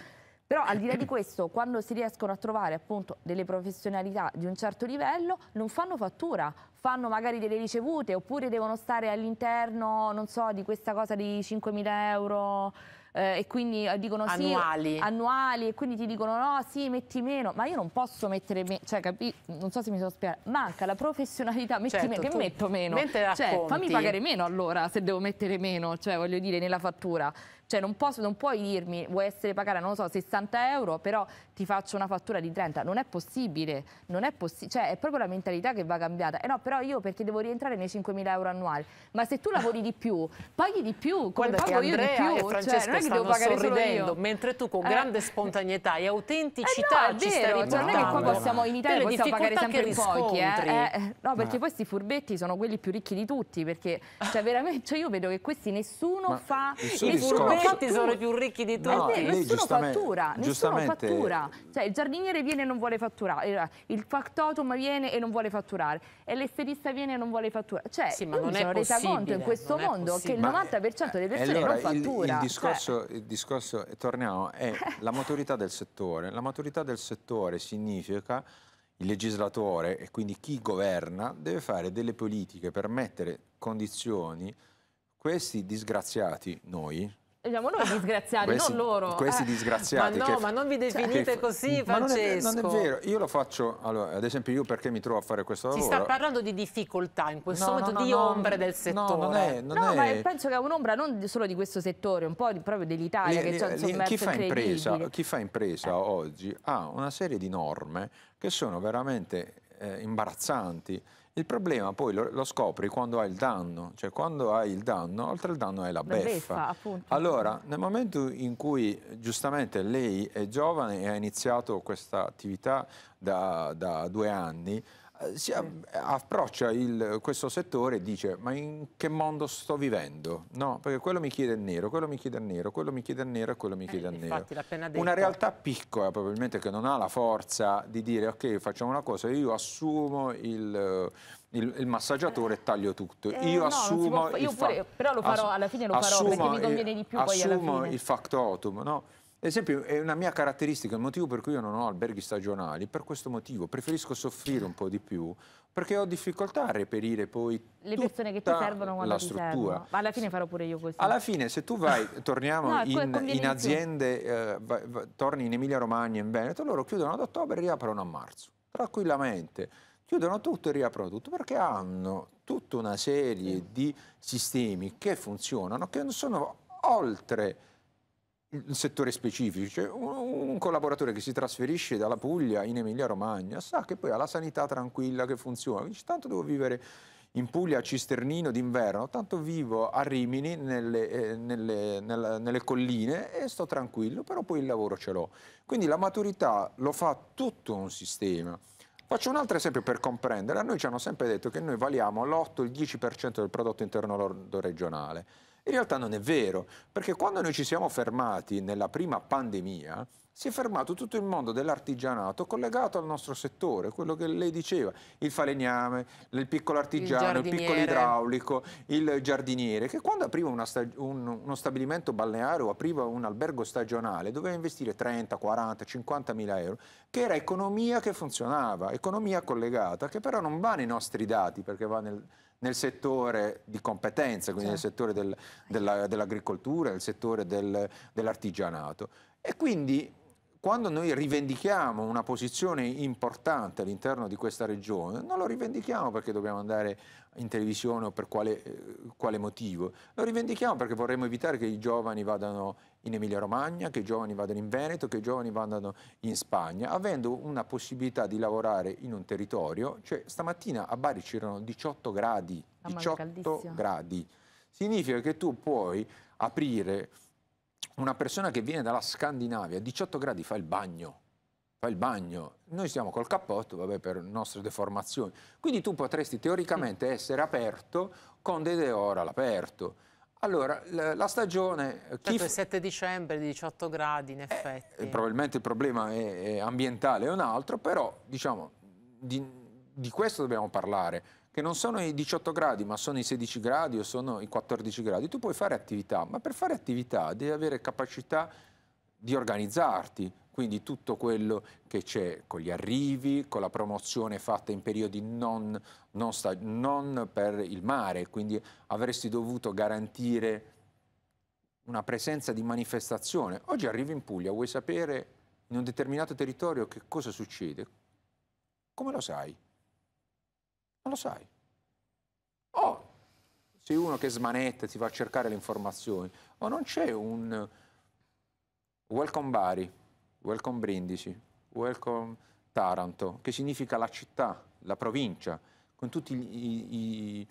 però al di là di questo, quando si riescono a trovare appunto delle professionalità di un certo livello, non fanno fattura, fanno magari delle ricevute oppure devono stare all'interno, non so, di questa cosa di 5.000 euro eh, e quindi eh, dicono annuali. sì, annuali e quindi ti dicono no, sì, metti meno, ma io non posso mettere meno, cioè capi, non so se mi sono spiegata, manca la professionalità, metti certo, meno, che metto meno, cioè, fammi pagare meno allora se devo mettere meno, cioè voglio dire nella fattura. Cioè non, posso, non puoi dirmi vuoi essere pagata, non lo so, 60 euro, però ti faccio una fattura di 30. Non è possibile, non è possibile. Cioè è proprio la mentalità che va cambiata. Eh no, però io perché devo rientrare nei 5.000 euro annuali. Ma se tu lavori di più, paghi di più, come Guarda pago io di più. Francesco cioè, non è che devo pagare sorridendo, mentre tu con eh. grande spontaneità e eh autenticità eh no, ci stai cioè, Non è che qua possiamo in Italia possiamo pagare sempre in pochi, eh. eh no, perché questi furbetti sono quelli più ricchi di tutti, perché cioè veramente cioè io vedo che questi nessuno Ma fa nessuno infatti fattura. sono più ricchi di tutti. No, nessuno giustamente, fattura, giustamente, nessuno fattura. Cioè, il giardiniere viene e non vuole fatturare, il factotum viene e non vuole fatturare, e l'esterista viene e non vuole fatturare. Cioè, sì, ma non è sono resa conto in questo mondo che il 90% delle persone allora, non fattura. Il, il cioè, discorso, cioè. il discorso torniamo, è la maturità del settore. La maturità del settore significa il legislatore e quindi chi governa deve fare delle politiche per mettere condizioni questi disgraziati, noi, siamo noi ah, disgraziati, questi, non loro. Questi eh. disgraziati. Ma no, che, ma non vi cioè, definite che, così, Francesco. Non è, non è, vero, io lo faccio, allora, ad esempio io perché mi trovo a fare questo lavoro? Si sta parlando di difficoltà in questo no, momento, no, no, di ombre del settore. No, non è, non no è... ma penso che è un'ombra non solo di questo settore, un po' di, proprio dell'Italia che c'è un chi fa, impresa, chi fa impresa eh. oggi ha una serie di norme che sono veramente eh, imbarazzanti il problema poi lo, lo, scopri quando hai il danno, cioè quando hai il danno, oltre al danno hai la, la beffa. beffa allora, nel momento in cui giustamente lei è giovane e ha iniziato questa attività da, da due anni, eh, si eh, approccia il, questo settore e dice ma in che mondo sto vivendo? No, perché quello mi chiede il nero, quello mi chiede il nero, quello mi chiede il nero e quello mi eh, chiede eh, il nero. Detto... Una realtà piccola probabilmente che non ha la forza di dire ok facciamo una cosa, io assumo il... Il, il, massaggiatore eh, taglio tutto. Eh, io no, assumo può, io pure, però lo farò alla fine lo farò assumo, perché mi conviene di più assumo poi alla fine. il factotum, no? Ad esempio, è una mia caratteristica, il motivo per cui io non ho alberghi stagionali, per questo motivo preferisco soffrire un po' di più perché ho difficoltà a reperire poi le persone che ti servono quando la struttura. Servono. Ma alla fine farò pure io così. Alla fine, se tu vai, torniamo no, in, in, aziende, eh, vai, vai, torni in Emilia Romagna, in Veneto, loro chiudono ad ottobre e riaprono a marzo, tranquillamente. Chiudono tutto e riaprono tutto perché hanno tutta una serie di sistemi che funzionano, che sono oltre un settore specifico, cioè un collaboratore che si trasferisce dalla Puglia in Emilia-Romagna sa che poi ha la sanità tranquilla che funziona, dice tanto devo vivere in Puglia a Cisternino d'inverno, tanto vivo a Rimini nelle, eh, nelle, nella, nelle, colline e sto tranquillo, però poi il lavoro ce l'ho. Quindi la maturità lo fa tutto un sistema. Faccio un altro esempio per comprendere. A noi ci hanno sempre detto che noi valiamo l'8-10% del prodotto interno lordo regionale. In realtà non è vero, perché quando noi ci siamo fermati nella prima pandemia, si è fermato tutto il mondo dell'artigianato collegato al nostro settore, quello che lei diceva, il falegname, il piccolo artigiano, il, il piccolo idraulico, il giardiniere, che quando apriva un, uno stabilimento balneare o apriva un albergo stagionale doveva investire 30, 40, 50 mila euro, che era economia che funzionava, economia collegata, che però non va nei nostri dati perché va nel nel settore di competenza, quindi nel settore del, dell'agricoltura, nel settore del, dell'artigianato. E quindi quando noi rivendichiamo una posizione importante all'interno di questa regione, non lo rivendichiamo perché dobbiamo andare in televisione o per quale, eh, quale motivo, lo rivendichiamo perché vorremmo evitare che i giovani vadano in Emilia-Romagna, che i giovani vadano in Veneto, che i giovani vadano in Spagna, avendo una possibilità di lavorare in un territorio. Cioè, stamattina a Bari c'erano 18 gradi, 18 gradi. Significa che tu puoi aprire una persona che viene dalla Scandinavia, a 18 gradi fa il bagno, fa il bagno. Noi siamo col cappotto, vabbè, per nostre deformazioni. Quindi tu potresti teoricamente essere aperto con dei deodor all'aperto. Allora, la, la stagione... Eh, certo, il 7 dicembre, 18 gradi, in eh, effetti. È, eh, probabilmente il problema è, è ambientale è un altro, però, diciamo, di, di questo dobbiamo parlare che non sono i 18 gradi, ma sono i 16 gradi o sono i 14 gradi, tu puoi fare attività, ma per fare attività devi avere capacità di organizzarti, quindi tutto quello che c'è con gli arrivi, con la promozione fatta in periodi non, non, sta, non, per il mare, quindi avresti dovuto garantire una presenza di manifestazione. Oggi arrivi in Puglia, vuoi sapere in un determinato territorio che cosa succede? Come lo sai? Non lo sai. O oh, sei uno che smanette, e ti va a cercare le informazioni, o non c'è un welcome Bari, welcome Brindisi, welcome Taranto, che significa la città, la provincia, con tutti i, i,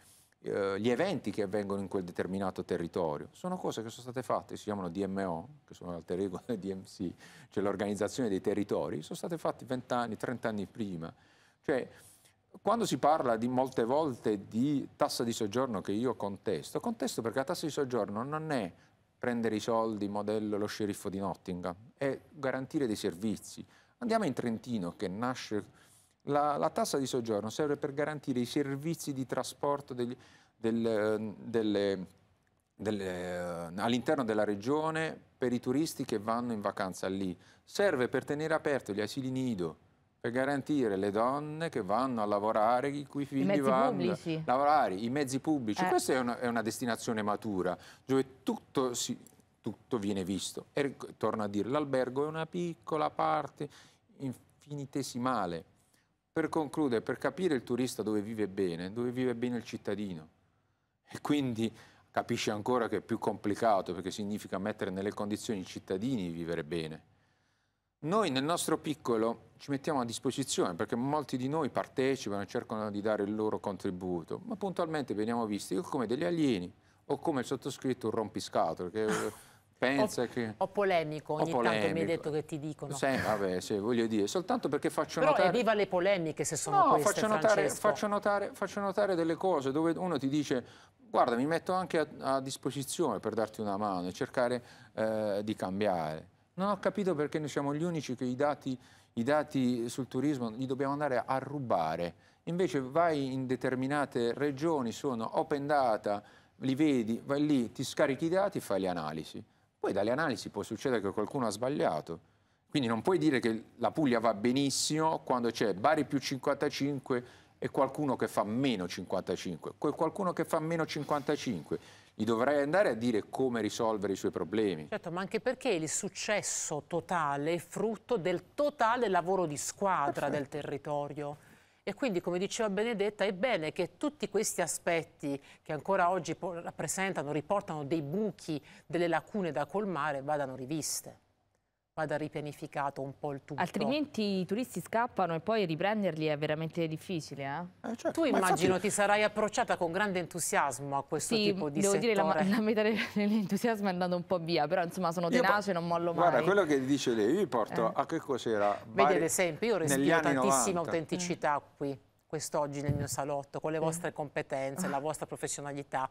eh, gli eventi che avvengono in quel determinato territorio. Sono cose che sono state fatte, si chiamano DMO, che sono l'alter ego del DMC, cioè l'organizzazione dei territori, sono state fatte 20 anni, 30 anni prima. Cioè, quando si parla di molte volte di tassa di soggiorno che io contesto, contesto perché la tassa di soggiorno non è prendere i soldi modello lo sceriffo di Nottingham, è garantire dei servizi. Andiamo in Trentino che nasce... La, la tassa di soggiorno serve per garantire i servizi di trasporto degli, del, delle, delle, all'interno della regione per i turisti che vanno in vacanza lì. Serve per tenere aperto gli asili nido, per garantire le donne che vanno a lavorare, i cui figli I vanno pubblici. a lavorare, i mezzi pubblici. Eh. Questa è una, è una, destinazione matura, dove tutto, si, tutto viene visto. E torno a dire, l'albergo è una piccola parte infinitesimale. Per concludere, per capire il turista dove vive bene, dove vive bene il cittadino. E quindi capisci ancora che è più complicato, perché significa mettere nelle condizioni i cittadini di vivere bene noi nel nostro piccolo ci mettiamo a disposizione perché molti di noi partecipano e cercano di dare il loro contributo, ma puntualmente veniamo visti o come degli alieni o come il sottoscritto un rompiscatole che eh, pensa o, che... O polemico, ogni o polemico. tanto mi hai detto che ti dicono. Sì, vabbè, sì, voglio dire, soltanto perché faccio Però notare... Però viva le polemiche se sono no, queste, faccio notare, faccio notare, faccio notare delle cose dove uno ti dice guarda mi metto anche a, a disposizione per darti una mano e cercare eh, di cambiare. Non ho capito perché noi siamo gli unici che i dati, i dati sul turismo li dobbiamo andare a rubare. Invece vai in determinate regioni, sono open data, li vedi, vai lì, ti scarichi i dati e fai le analisi. Poi dalle analisi può succedere che qualcuno ha sbagliato. Quindi non puoi dire che la Puglia va benissimo quando c'è Bari più 55 e qualcuno che fa meno 55. Quel qualcuno che fa meno 55 gli dovrei andare a dire come risolvere i suoi problemi. Certo, ma anche perché il successo totale è frutto del totale lavoro di squadra Perfetto. del territorio. E quindi, come diceva Benedetta, è bene che tutti questi aspetti che ancora oggi rappresentano, riportano dei buchi, delle lacune da colmare, vadano riviste vada ripianificato un po' il tutto. Altrimenti i turisti scappano e poi riprenderli è veramente difficile. Eh? Eh, certo. Tu immagino infatti... ti sarai approcciata con grande entusiasmo a questo sì, tipo di devo settore. devo dire la, la metà dell'entusiasmo è andata un po' via, però insomma sono tenace, non mollo mai. Guarda, quello che dice lei, io vi porto eh. a che cos'era Vedi ad esempio, io respiro tantissima 90. autenticità mm. qui, quest'oggi nel mio salotto, con le mm. vostre competenze, la vostra professionalità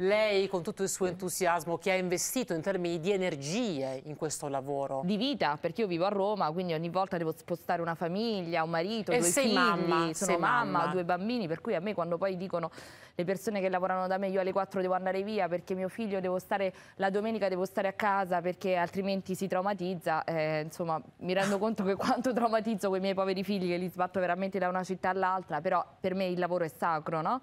lei con tutto il suo entusiasmo che ha investito in termini di energie in questo lavoro. Di vita, perché io vivo a Roma, quindi ogni volta devo spostare una famiglia, un marito, e due figli, mamma, sono mamma, mamma, due bambini, per cui a me quando poi dicono le persone che lavorano da me io alle 4 devo andare via perché mio figlio devo stare, la domenica devo stare a casa perché altrimenti si traumatizza, eh, insomma mi rendo conto che quanto traumatizzo quei miei poveri figli che li sbatto veramente da una città all'altra, però per me il lavoro è sacro, no?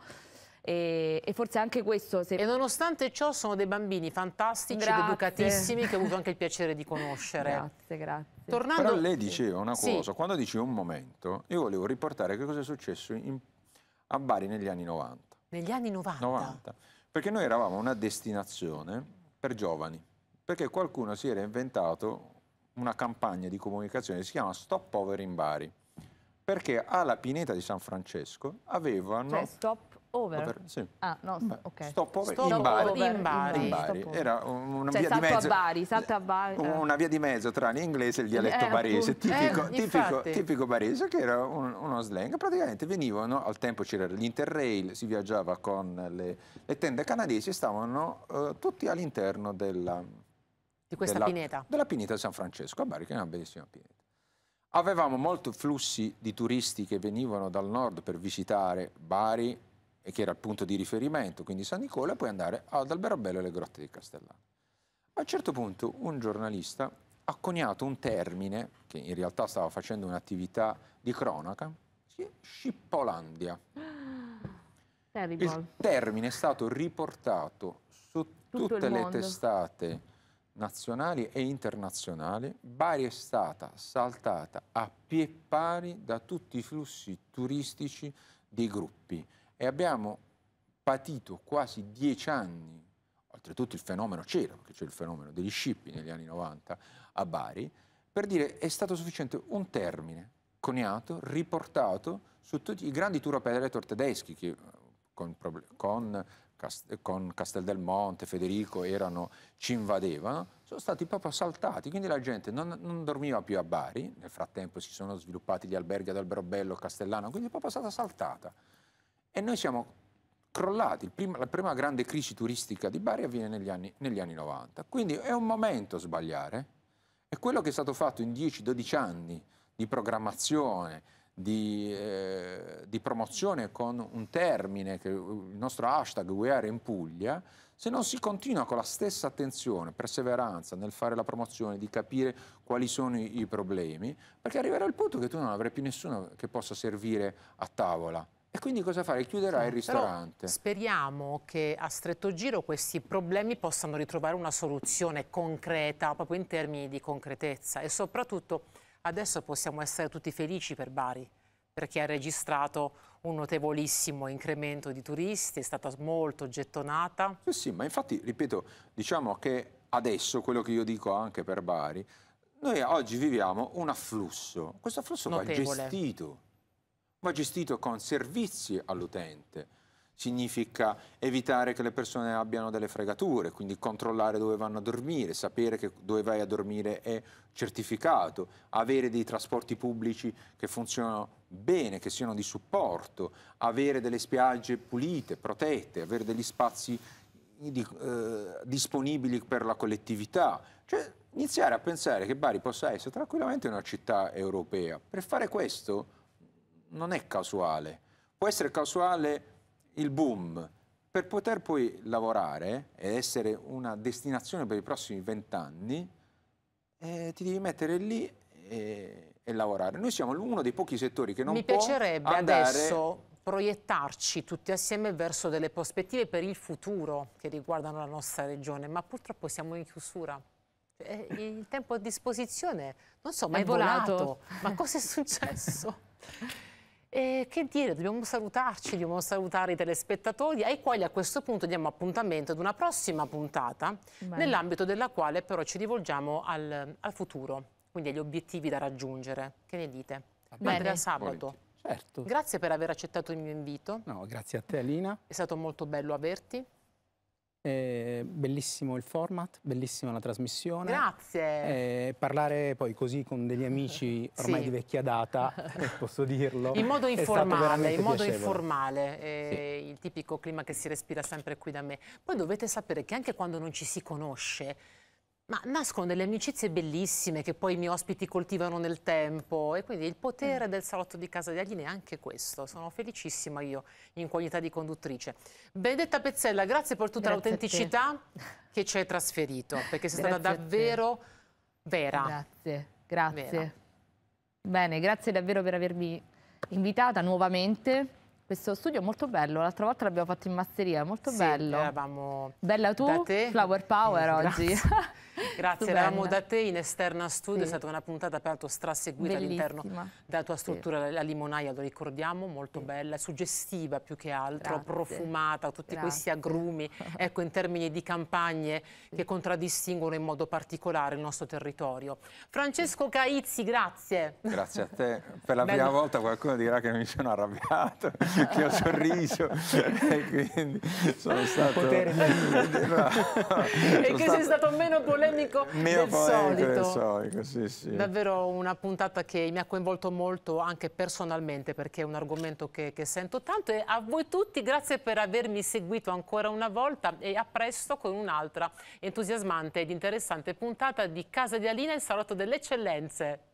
e, e forse anche questo... Se... E nonostante ciò sono dei bambini fantastici, grazie. educatissimi, che ho avuto anche il piacere di conoscere. grazie, grazie. Tornando... Però lei diceva una cosa, sì. quando dice un momento, io volevo riportare che cosa è successo in, a Bari negli anni 90. Negli anni 90? 90. Perché noi eravamo una destinazione per giovani, perché qualcuno si era inventato una campagna di comunicazione che si chiama Stop Over in Bari perché alla pineta di San Francesco avevano... Cioè, stop Over? over sì. Ah, no, Beh, okay. Stop over stop in, Bari. Over. Bari. In Bari. In Bari. Era una cioè, via di mezzo. A Bari, salto a Bari. Eh. Una via di mezzo tra l'inglese e il dialetto eh, barese, tipico, eh, tipico, tipico, barese, che era un, uno slang. Praticamente venivano, al tempo c'era l'Interrail, si viaggiava con le, le tende canadesi e stavano eh, tutti all'interno della... Di questa della, pineta. Della pineta di San Francesco a Bari, che è una bellissima pineta. Avevamo molti flussi di turisti che venivano dal nord per visitare Bari, e che era il punto di riferimento, quindi San Nicola, e poi andare ad Alberobello e le grotte di Castellano. A un certo punto un giornalista ha coniato un termine, che in realtà stava facendo un'attività di cronaca, Scippolandia. Terrible. Il termine è stato riportato su tutte le testate nazionali e internazionali. Bari è stata saltata a pie pari da tutti i flussi turistici dei gruppi e abbiamo patito quasi dieci anni, oltretutto il fenomeno c'era, perché c'è il fenomeno degli scippi negli anni 90 a Bari, per dire è stato sufficiente un termine coniato, riportato su tutti i grandi tour operator tedeschi che eh, con, con, con Monte, Federico erano, ci invadevano, sono stati proprio saltati, quindi la gente non, non, dormiva più a Bari, nel frattempo si sono sviluppati gli alberghi ad Alberobello, Castellano, quindi è proprio stata saltata. E noi siamo crollati. Prima, la prima grande crisi turistica di Bari avviene negli anni, negli anni 90. Quindi è un momento sbagliare. E quello che è stato fatto in 10-12 anni di programmazione, di, eh, di, promozione con un termine, che, il nostro hashtag We in Puglia, se non si continua con la stessa attenzione, perseveranza nel fare la promozione, di capire quali sono i, i problemi, perché arriverà il punto che tu non avrai più nessuno che possa servire a tavola. E quindi cosa fare? Chiuderà sì, il ristorante. speriamo che a stretto giro questi problemi possano ritrovare una soluzione concreta, proprio in termini di concretezza. E soprattutto adesso possiamo essere tutti felici per Bari, perché ha registrato un notevolissimo incremento di turisti, è stata molto gettonata. Sì, sì, ma infatti, ripeto, diciamo che adesso quello che io dico anche per Bari, noi oggi viviamo un afflusso. Questo afflusso Notevole. va gestito va gestito con servizi all'utente. Significa evitare che le persone abbiano delle fregature, quindi controllare dove vanno a dormire, sapere che dove vai a dormire è certificato, avere dei trasporti pubblici che funzionano bene, che siano di supporto, avere delle spiagge pulite, protette, avere degli spazi eh, di, eh, disponibili per la collettività. Cioè, iniziare a pensare che Bari possa essere tranquillamente una città europea. Per fare questo non è casuale. Può essere casuale il boom. Per poter poi lavorare e essere una destinazione per i prossimi vent'anni, eh, ti devi mettere lì e, e, lavorare. Noi siamo uno dei pochi settori che non Mi può piacerebbe andare... adesso proiettarci tutti assieme verso delle prospettive per il futuro che riguardano la nostra regione, ma purtroppo siamo in chiusura. Eh, il tempo a disposizione, non so, ma è, è volato. volato. Ma cosa è successo? E che dire, dobbiamo salutarci, dobbiamo salutare i telespettatori, ai quali a questo punto diamo appuntamento ad una prossima puntata, nell'ambito della quale però ci rivolgiamo al, al, futuro, quindi agli obiettivi da raggiungere. Che ne dite? Bene. a Sabato. Certo. Grazie per aver accettato il mio invito. No, grazie a te Alina. È stato molto bello averti. Eh, bellissimo il format, bellissima la trasmissione. Grazie. Eh, parlare poi così con degli amici ormai sì. di vecchia data, eh, posso dirlo. In modo informale, in modo informale eh, sì. il tipico clima che si respira sempre qui da me. Poi dovete sapere che anche quando non ci si conosce, ma nascono delle amicizie bellissime che poi i miei ospiti coltivano nel tempo e quindi il potere mm. del salotto di casa di Aline è anche questo. Sono felicissima io in qualità di conduttrice. Benedetta Pezzella, grazie per tutta l'autenticità che ci hai trasferito, perché sei grazie stata davvero vera. Grazie, grazie. Vera. Bene, grazie davvero per avermi invitata nuovamente questo studio è molto bello, l'altra volta l'abbiamo fatto in masseria, molto sì, bello. Eravamo Bella tu, Flower Power eh, oggi. Grazie, eravamo da te in esterna studio, sì. è stata una puntata peraltro straseguita all'interno della tua struttura, sì. la limonaia, lo ricordiamo, molto sì. bella, suggestiva più che altro, Grazie. profumata, tutti Grazie. questi agrumi, ecco in termini di campagne che contraddistinguono in modo particolare il nostro territorio. Francesco Caizzi, grazie. Grazie a te. Per la Bello. prima volta qualcuno dirà che mi sono arrabbiato, che ho sorriso e quindi sono stato... Potere. no, no, e che stato... sei stato meno polemico neopolemico eh, del eh, solito. Del solito sì, sì. Davvero una puntata che mi ha coinvolto molto anche personalmente perché è un argomento che, che sento tanto e a voi tutti grazie per avermi seguito ancora una volta e a presto con un'altra entusiasmante ed interessante puntata di Casa di Alina il Salotto delle Eccellenze.